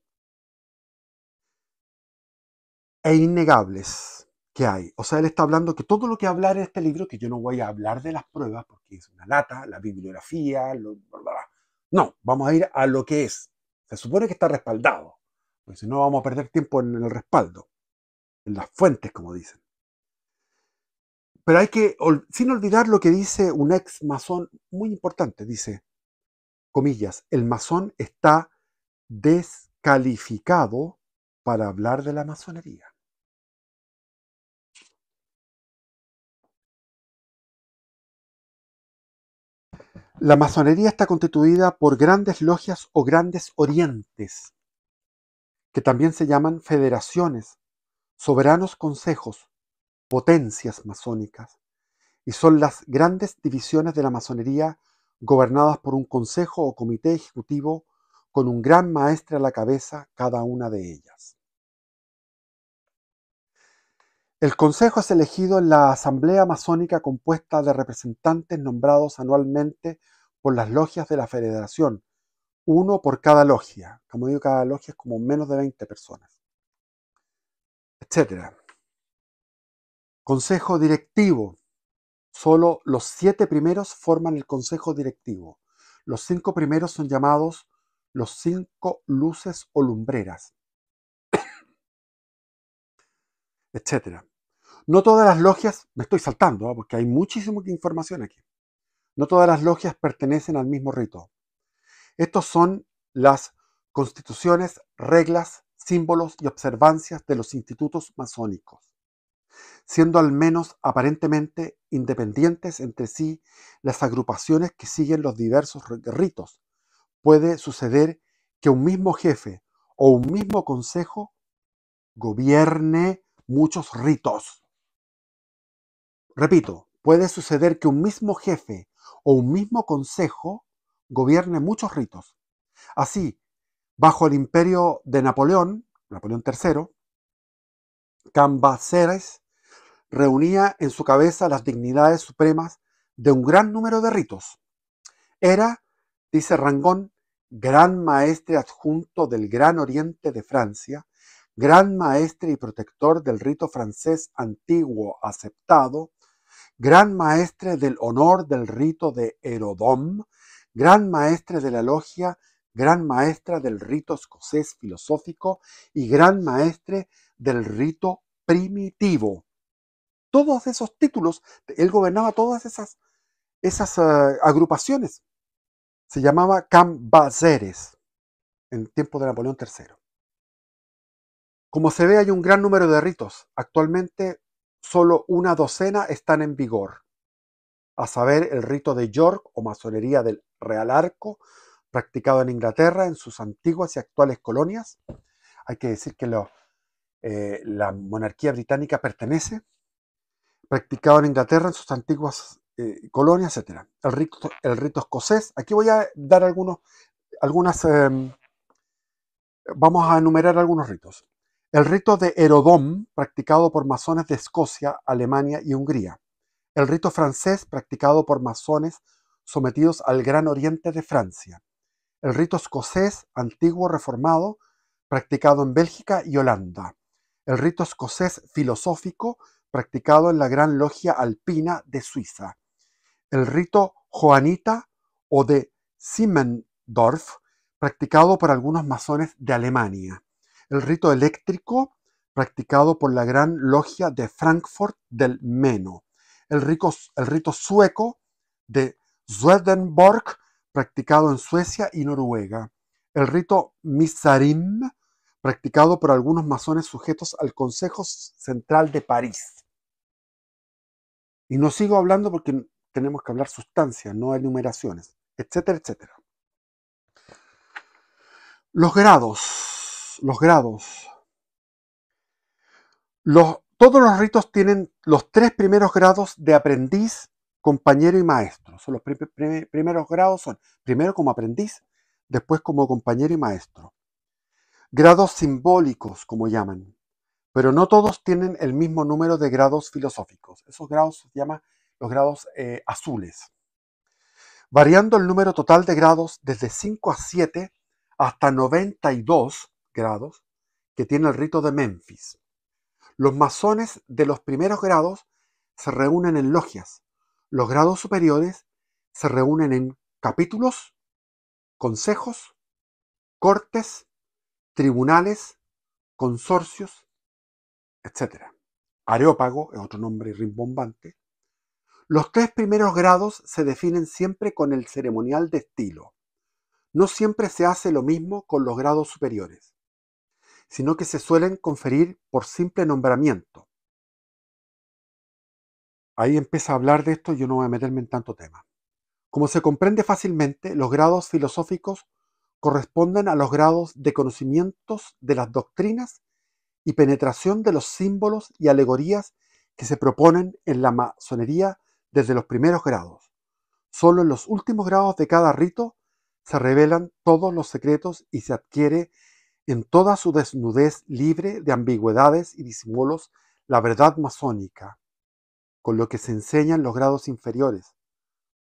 e innegables que hay. O sea, él está hablando que todo lo que hablar en este libro, que yo no voy a hablar de las pruebas porque es una lata, la bibliografía, lo, no, vamos a ir a lo que es. Se supone que está respaldado, porque si no vamos a perder tiempo en el respaldo, en las fuentes, como dicen. Pero hay que, sin olvidar lo que dice un ex masón muy importante, dice, comillas, el masón está descalificado para hablar de la masonería. La masonería está constituida por grandes logias o grandes orientes, que también se llaman federaciones, soberanos consejos, potencias masónicas, y son las grandes divisiones de la masonería gobernadas por un consejo o comité ejecutivo con un gran maestre a la cabeza cada una de ellas. El Consejo es elegido en la Asamblea Masónica compuesta de representantes nombrados anualmente por las logias de la Federación, uno por cada logia. Como digo, cada logia es como menos de 20 personas, Etcétera. Consejo directivo. Solo los siete primeros forman el Consejo directivo. Los cinco primeros son llamados los cinco luces o lumbreras, <coughs> Etcétera. No todas las logias, me estoy saltando, ¿ah? porque hay muchísima información aquí. No todas las logias pertenecen al mismo rito. Estos son las constituciones, reglas, símbolos y observancias de los institutos masónicos, siendo al menos aparentemente independientes entre sí las agrupaciones que siguen los diversos ritos. Puede suceder que un mismo jefe o un mismo consejo gobierne muchos ritos. Repito, puede suceder que un mismo jefe o un mismo consejo gobierne muchos ritos. Así, bajo el imperio de Napoleón, Napoleón III, Cambaceres reunía en su cabeza las dignidades supremas de un gran número de ritos. Era, dice Rangón, gran maestre adjunto del Gran Oriente de Francia, gran maestre y protector del rito francés antiguo aceptado, gran maestre del honor del rito de Herodom, gran maestre de la logia, gran maestra del rito escocés filosófico y gran maestre del rito primitivo. Todos esos títulos, él gobernaba todas esas, esas eh, agrupaciones. Se llamaba Cambaceres en tiempo de Napoleón III. Como se ve, hay un gran número de ritos. Actualmente solo una docena están en vigor, a saber el rito de York o masonería del Real Arco, practicado en Inglaterra, en sus antiguas y actuales colonias. Hay que decir que eh, la monarquía británica pertenece, practicado en Inglaterra, en sus antiguas eh, colonias, etc. El rito, escocés, aquí voy a dar algunos, algunas, em, vamos a enumerar algunos ritos. El rito de Herodom, practicado por masones de Escocia, Alemania y Hungría. El rito francés, practicado por masones sometidos al Gran Oriente de Francia. El rito escocés, antiguo reformado, practicado en Bélgica y Holanda. El rito escocés filosófico, practicado en la Gran Logia Alpina de Suiza. El rito joanita o de Simmendorf, practicado por algunos masones de Alemania el rito eléctrico practicado por la gran logia de Frankfurt del Meno, el, rito sueco de Swedenborg practicado en Suecia y Noruega, el rito Misarim practicado por algunos masones sujetos al Consejo Central de París. Y no sigo hablando porque tenemos que hablar sustancias, no enumeraciones, etcétera, etcétera. Los grados los, grados. todos los ritos tienen los tres primeros grados de aprendiz, compañero y maestro. Son los primeros grados son primero como aprendiz, después como compañero y maestro. Grados simbólicos, como llaman, pero no todos tienen el mismo número de grados filosóficos. Esos grados se llaman los grados eh, azules. Variando el número total de grados desde 5 a 7 hasta 92, grados que tiene el rito de Memphis. Los masones de los primeros grados se reúnen en logias. Los grados superiores se reúnen en capítulos, consejos, cortes, tribunales, consorcios, etc. Areópago es otro nombre rimbombante. Los tres primeros grados se definen siempre con el ceremonial de estilo. No siempre se hace lo mismo con los grados superiores sino que se suelen conferir por simple nombramiento. Ahí empieza a hablar de esto, yo no voy a meterme en tanto tema. Como se comprende fácilmente, los grados filosóficos corresponden a los grados de conocimientos de las doctrinas y penetración de los símbolos y alegorías que se proponen en la masonería desde los primeros grados. Solo en los últimos grados de cada rito se revelan todos los secretos y se adquiere en toda su desnudez libre de ambigüedades y disimulos la verdad masónica, con lo que se enseña en los grados inferiores,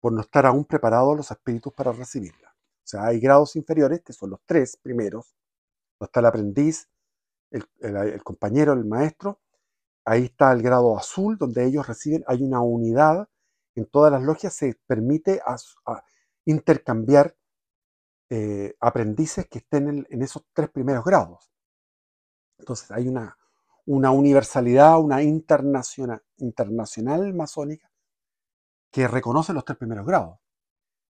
por no estar aún preparados los espíritus para recibirla. O sea, hay grados inferiores, que son los tres primeros, donde está el aprendiz, el, compañero, el maestro, ahí está el grado azul, donde ellos reciben, hay una unidad, en todas las logias se permite intercambiar eh, aprendices que estén en, esos tres primeros grados. Entonces hay una, universalidad, una internacional, masónica que reconoce los tres primeros grados.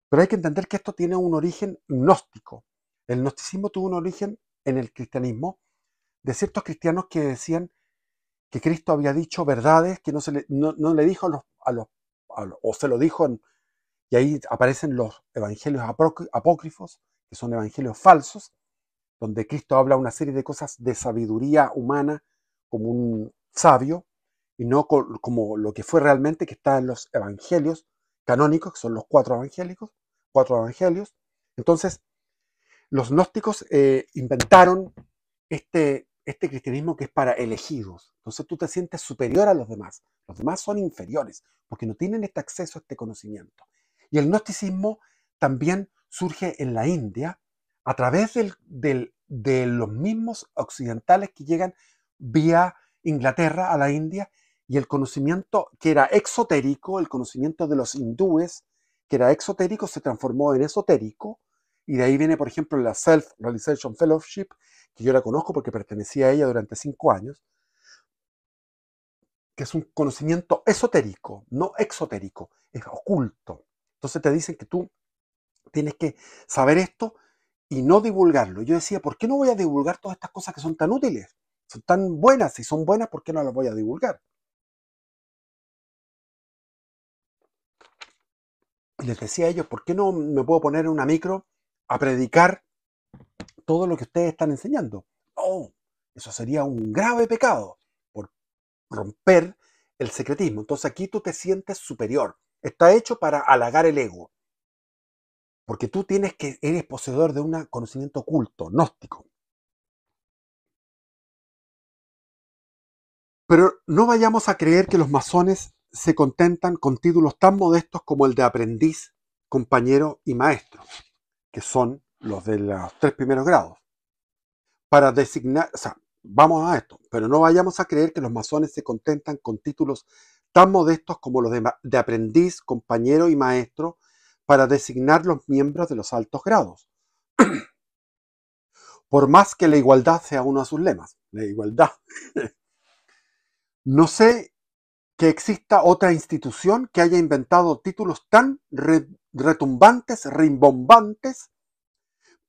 Pero hay que entender que esto tiene un origen gnóstico. El gnosticismo tuvo un origen en el cristianismo de ciertos cristianos que decían que Cristo había dicho verdades que no, se le, no, le dijo a o se lo dijo, en, y ahí aparecen los evangelios apócrifos, que son evangelios falsos, donde Cristo habla una serie de cosas de sabiduría humana como un sabio y no como lo que fue realmente que está en los evangelios canónicos, que son los cuatro evangélicos, cuatro evangelios. Entonces, los gnósticos eh, inventaron este, este cristianismo que es para elegidos. Entonces tú te sientes superior a los demás. Los demás son inferiores porque no tienen este acceso a este conocimiento. Y el gnosticismo también surge en la India a través de los mismos occidentales que llegan vía Inglaterra a la India y el conocimiento que era exotérico, el conocimiento de los hindúes, que era exotérico, se transformó en esotérico. Y de ahí viene, por ejemplo, la Self Realization Fellowship, que yo la conozco porque pertenecía a ella durante cinco años, que es un conocimiento esotérico, no exotérico, es oculto. Entonces te dicen que tú Tienes que saber esto y no divulgarlo. Yo decía, ¿por qué no voy a divulgar todas estas cosas que son tan útiles? Son tan buenas. Si son buenas, ¿por qué no las voy a divulgar? Y les decía a ellos, ¿por qué no me puedo poner en una micro a predicar todo lo que ustedes están enseñando? Oh, eso sería un grave pecado por romper el secretismo. Entonces aquí tú te sientes superior. Está hecho para halagar el ego. Porque tú tienes que, eres poseedor de un conocimiento oculto, gnóstico. Pero no vayamos a creer que los masones se contentan con títulos tan modestos como el de aprendiz, compañero y maestro, que son los de los tres primeros grados. Para designar, o sea, vamos a esto, pero no vayamos a creer que los masones se contentan con títulos tan modestos como los de, de aprendiz, compañero y maestro, para designar los miembros de los altos grados. <clears throat> Por más que la igualdad sea uno de sus lemas, la igualdad. <laughs> no sé que exista otra institución que haya inventado títulos tan retumbantes, rimbombantes,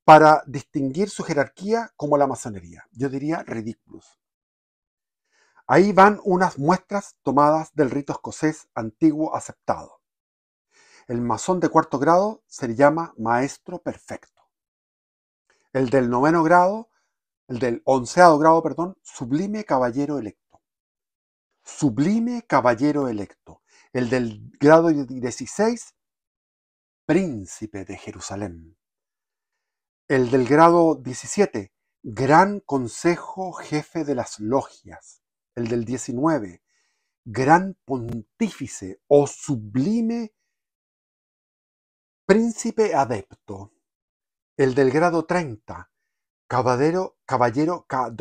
para distinguir su jerarquía como la masonería. Yo diría ridículos. Ahí van unas muestras tomadas del rito escocés antiguo aceptado. El masón de cuarto grado se le llama maestro perfecto. El del noveno grado, el del onceado grado, perdón, sublime caballero electo. Sublime caballero electo. El del grado 16, príncipe de Jerusalén. El del grado 17, gran consejo jefe de las logias. El del 19, gran pontífice o sublime Príncipe adepto, el del grado 30, caballero, caballero K.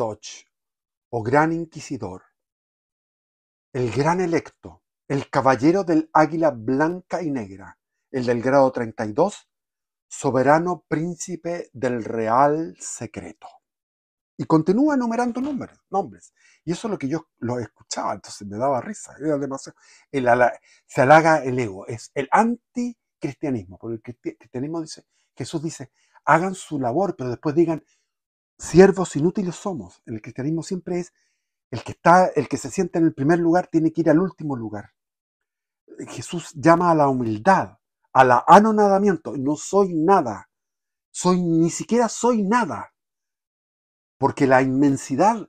o gran inquisidor, el gran electo, el caballero del águila blanca y negra, el del grado 32, soberano príncipe del real secreto. Y continúa enumerando nombres, nombres. Y eso es lo que yo lo escuchaba, entonces me daba risa, era demasiado. se halaga el ego, es el anti cristianismo, porque el cristianismo dice, Jesús dice, hagan su labor, pero después digan, siervos inútiles somos. En el cristianismo siempre es el que está, el que se sienta en el primer lugar tiene que ir al último lugar. Jesús llama a la humildad, a la anonadamiento. No soy nada, soy ni siquiera soy nada, porque la inmensidad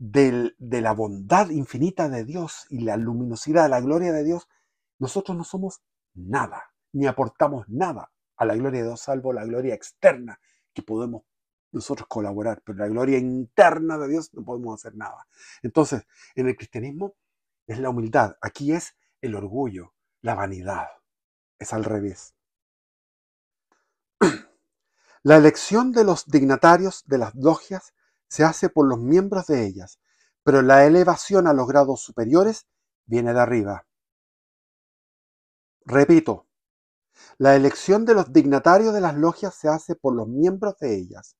de la bondad infinita de Dios y la luminosidad, la gloria de Dios, nosotros no somos nada ni aportamos nada a la gloria de Dios, salvo la gloria externa que podemos nosotros colaborar, pero la gloria interna de Dios no podemos hacer nada. Entonces, en el cristianismo es la humildad, aquí es el orgullo, la vanidad, es al revés. <clears throat> La elección de los dignatarios de las logias se hace por los miembros de ellas, pero la elevación a los grados superiores viene de arriba. Repito, la elección de los dignatarios de las logias se hace por los miembros de ellas,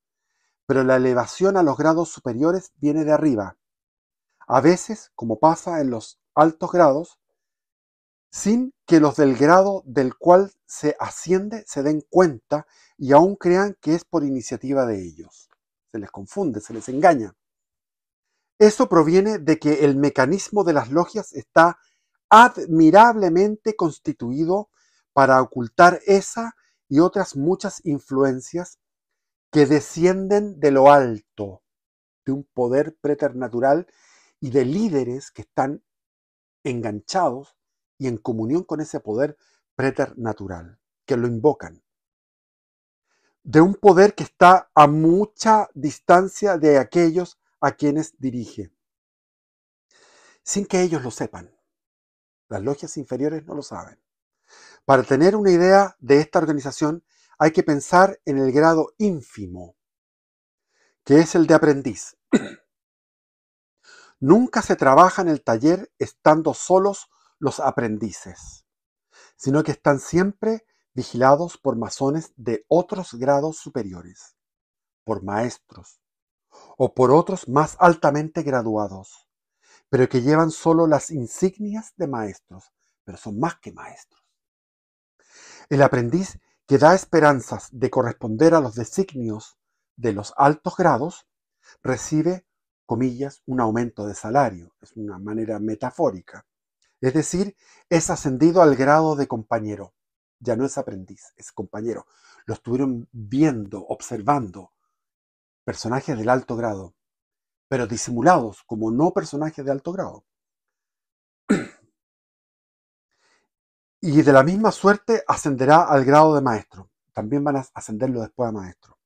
pero la elevación a los grados superiores viene de arriba. A veces, como pasa en los altos grados, sin que los del grado del cual se asciende se den cuenta y aún crean que es por iniciativa de ellos. Se les confunde, se les engaña. Eso proviene de que el mecanismo de las logias está admirablemente constituido para ocultar esa y otras muchas influencias que descienden de lo alto, de un poder preternatural y de líderes que están enganchados y en comunión con ese poder preternatural, que lo invocan. De un poder que está a mucha distancia de aquellos a quienes dirige, sin que ellos lo sepan. Las logias inferiores no lo saben. Para tener una idea de esta organización hay que pensar en el grado ínfimo, que es el de aprendiz. <clears throat> Nunca se trabaja en el taller estando solos los aprendices, sino que están siempre vigilados por masones de otros grados superiores, por maestros o por otros más altamente graduados, pero que llevan solo las insignias de maestros, pero son más que maestros. El aprendiz que da esperanzas de corresponder a los designios de los altos grados recibe, comillas, un aumento de salario. Es una manera metafórica. Es decir, es ascendido al grado de compañero. Ya no es aprendiz, es compañero. Lo estuvieron viendo, observando personajes del alto grado, pero disimulados como no personajes de alto grado. y de la misma suerte ascenderá al grado de maestro. También van a ascenderlo después a maestro.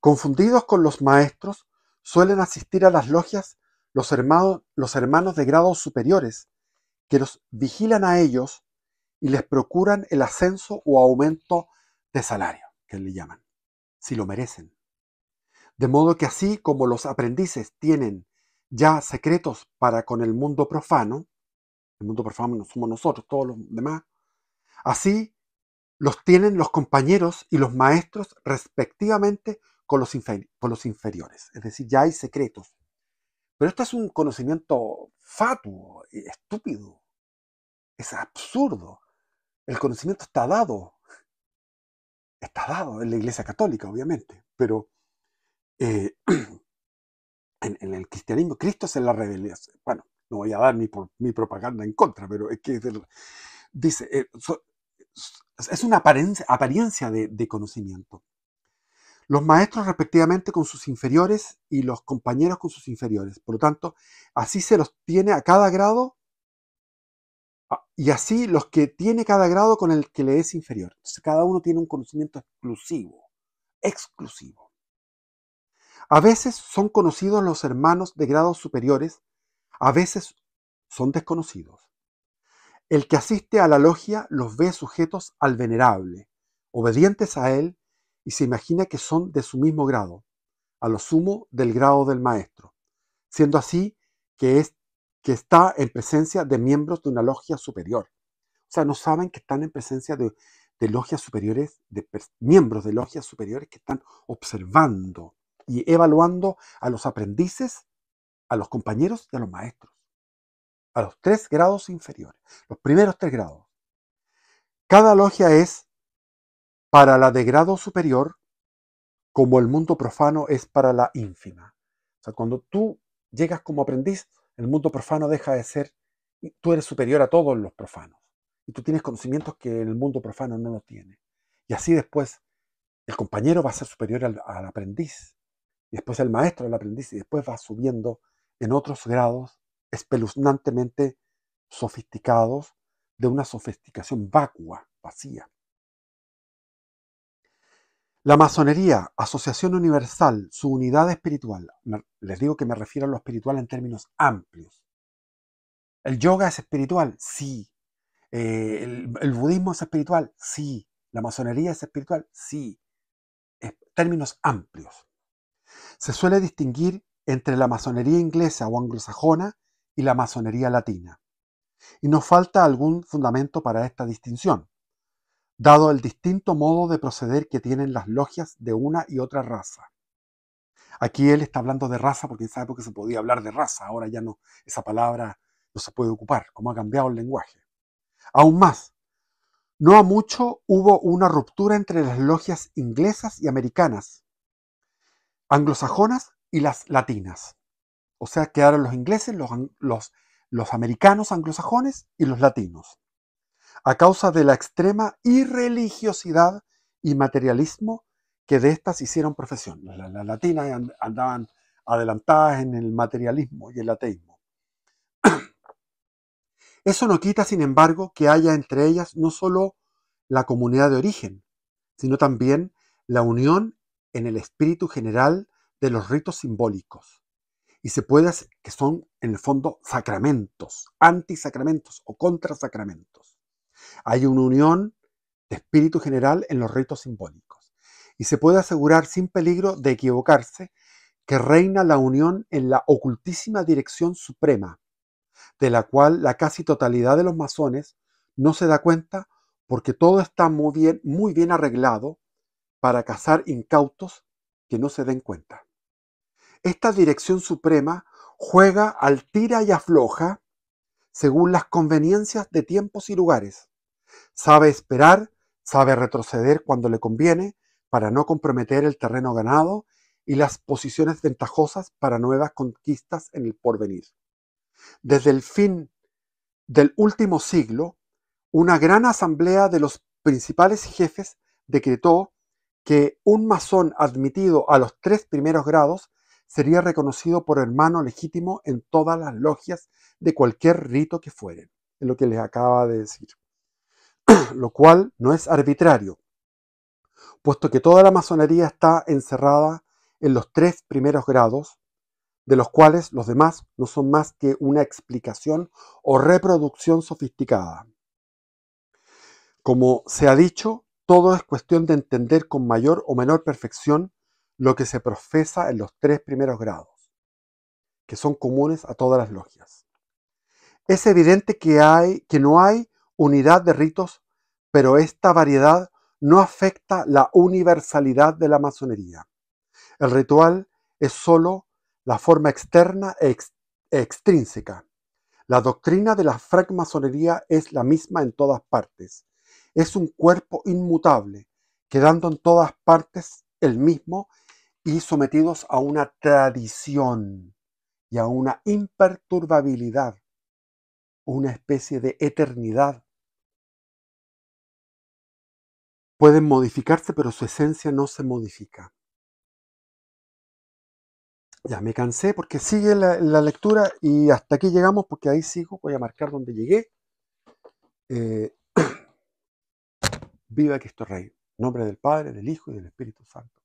Confundidos con los maestros, suelen asistir a las logias los hermanos, los hermanos de grados superiores, que los vigilan a ellos y les procuran el ascenso o aumento de salario, que le llaman, si lo merecen. De modo que así como los aprendices tienen ya secretos para con el mundo profano, el mundo profano somos nosotros, todos los demás, Así los tienen los compañeros y los maestros respectivamente con los, inferiores. Es decir, ya hay secretos. Pero esto es un conocimiento fatuo, estúpido. Es absurdo. El conocimiento está dado. Está dado en la Iglesia Católica, obviamente. Pero eh, <clears throat> en, el cristianismo, Cristo es en la rebelión. Bueno, no voy a dar mi, propaganda en contra, pero es que dice, eh, es una apariencia, de, conocimiento. Los maestros respectivamente con sus inferiores y los compañeros con sus inferiores. Por lo tanto, así se los tiene a cada grado y así los que tiene cada grado con el que le es inferior. cada uno tiene un conocimiento exclusivo, exclusivo. A veces son conocidos los hermanos de grados superiores, a veces son desconocidos. El que asiste a la logia los ve sujetos al venerable, obedientes a él, y se imagina que son de su mismo grado, a lo sumo del grado del maestro, siendo así que, es, que está en presencia de miembros de una logia superior. O sea, no saben que están en presencia de, de logias superiores, de miembros de logias superiores que están observando y evaluando a los aprendices, a los compañeros y a los maestros a los tres grados inferiores, los primeros tres grados. Cada logia es para la de grado superior como el mundo profano es para la ínfima. O sea, cuando tú llegas como aprendiz, el mundo profano deja de ser, tú eres superior a todos los profanos. Y tú tienes conocimientos que el mundo profano no los tiene. Y así después el compañero va a ser superior al, aprendiz. Y después el maestro al aprendiz. Y después va subiendo en otros grados espeluznantemente sofisticados de una sofisticación vacua, vacía. La masonería, asociación universal, su unidad espiritual, les digo que me refiero a lo espiritual en términos amplios. ¿El yoga es espiritual? Sí. Eh, el, budismo es espiritual? Sí. ¿La masonería es espiritual? Sí. términos amplios. Se suele distinguir entre la masonería inglesa o anglosajona y la masonería latina. Y nos falta algún fundamento para esta distinción, dado el distinto modo de proceder que tienen las logias de una y otra raza. Aquí él está hablando de raza porque en esa época se podía hablar de raza, ahora ya no, esa palabra no se puede ocupar, como ha cambiado el lenguaje. Aún más, no a mucho hubo una ruptura entre las logias inglesas y americanas, anglosajonas y las latinas. O sea, quedaron los ingleses, los, americanos anglosajones y los latinos. A causa de la extrema irreligiosidad y materialismo que de éstas hicieron profesión. las latinas andaban adelantadas en el materialismo y el ateísmo. <clears throat> Eso no quita, sin embargo, que haya entre ellas no solo la comunidad de origen, sino también la unión en el espíritu general de los ritos simbólicos, y se puede que son en el fondo sacramentos, antisacramentos o contrasacramentos. Hay una unión de espíritu general en los ritos simbólicos y se puede asegurar sin peligro de equivocarse que reina la unión en la ocultísima dirección suprema, de la cual la casi totalidad de los masones no se da cuenta porque todo está muy bien, muy bien arreglado para cazar incautos que no se den cuenta. Esta dirección suprema juega al tira y afloja según las conveniencias de tiempos y lugares. Sabe esperar, sabe retroceder cuando le conviene para no comprometer el terreno ganado y las posiciones ventajosas para nuevas conquistas en el porvenir. Desde el fin del último siglo, una gran asamblea de los principales jefes decretó que un masón admitido a los tres primeros grados sería reconocido por hermano legítimo en todas las logias de cualquier rito que fueren, es lo que les acaba de decir, <clears throat> lo cual no es arbitrario, puesto que toda la masonería está encerrada en los tres primeros grados, de los cuales los demás no son más que una explicación o reproducción sofisticada. Como se ha dicho, todo es cuestión de entender con mayor o menor perfección lo que se profesa en los tres primeros grados, que son comunes a todas las logias. Es evidente que, hay, que no hay unidad de ritos, pero esta variedad no afecta la universalidad de la masonería. El ritual es sólo la forma externa e, extrínseca. La doctrina de la francmasonería es la misma en todas partes. Es un cuerpo inmutable, quedando en todas partes el mismo y sometidos a una tradición y a una imperturbabilidad, una especie de eternidad. Pueden modificarse, pero su esencia no se modifica. Ya me cansé porque sigue la, lectura y hasta aquí llegamos porque ahí sigo, voy a marcar donde llegué. Eh, <clears throat> viva Cristo Rey, nombre del Padre, del Hijo y del Espíritu Santo.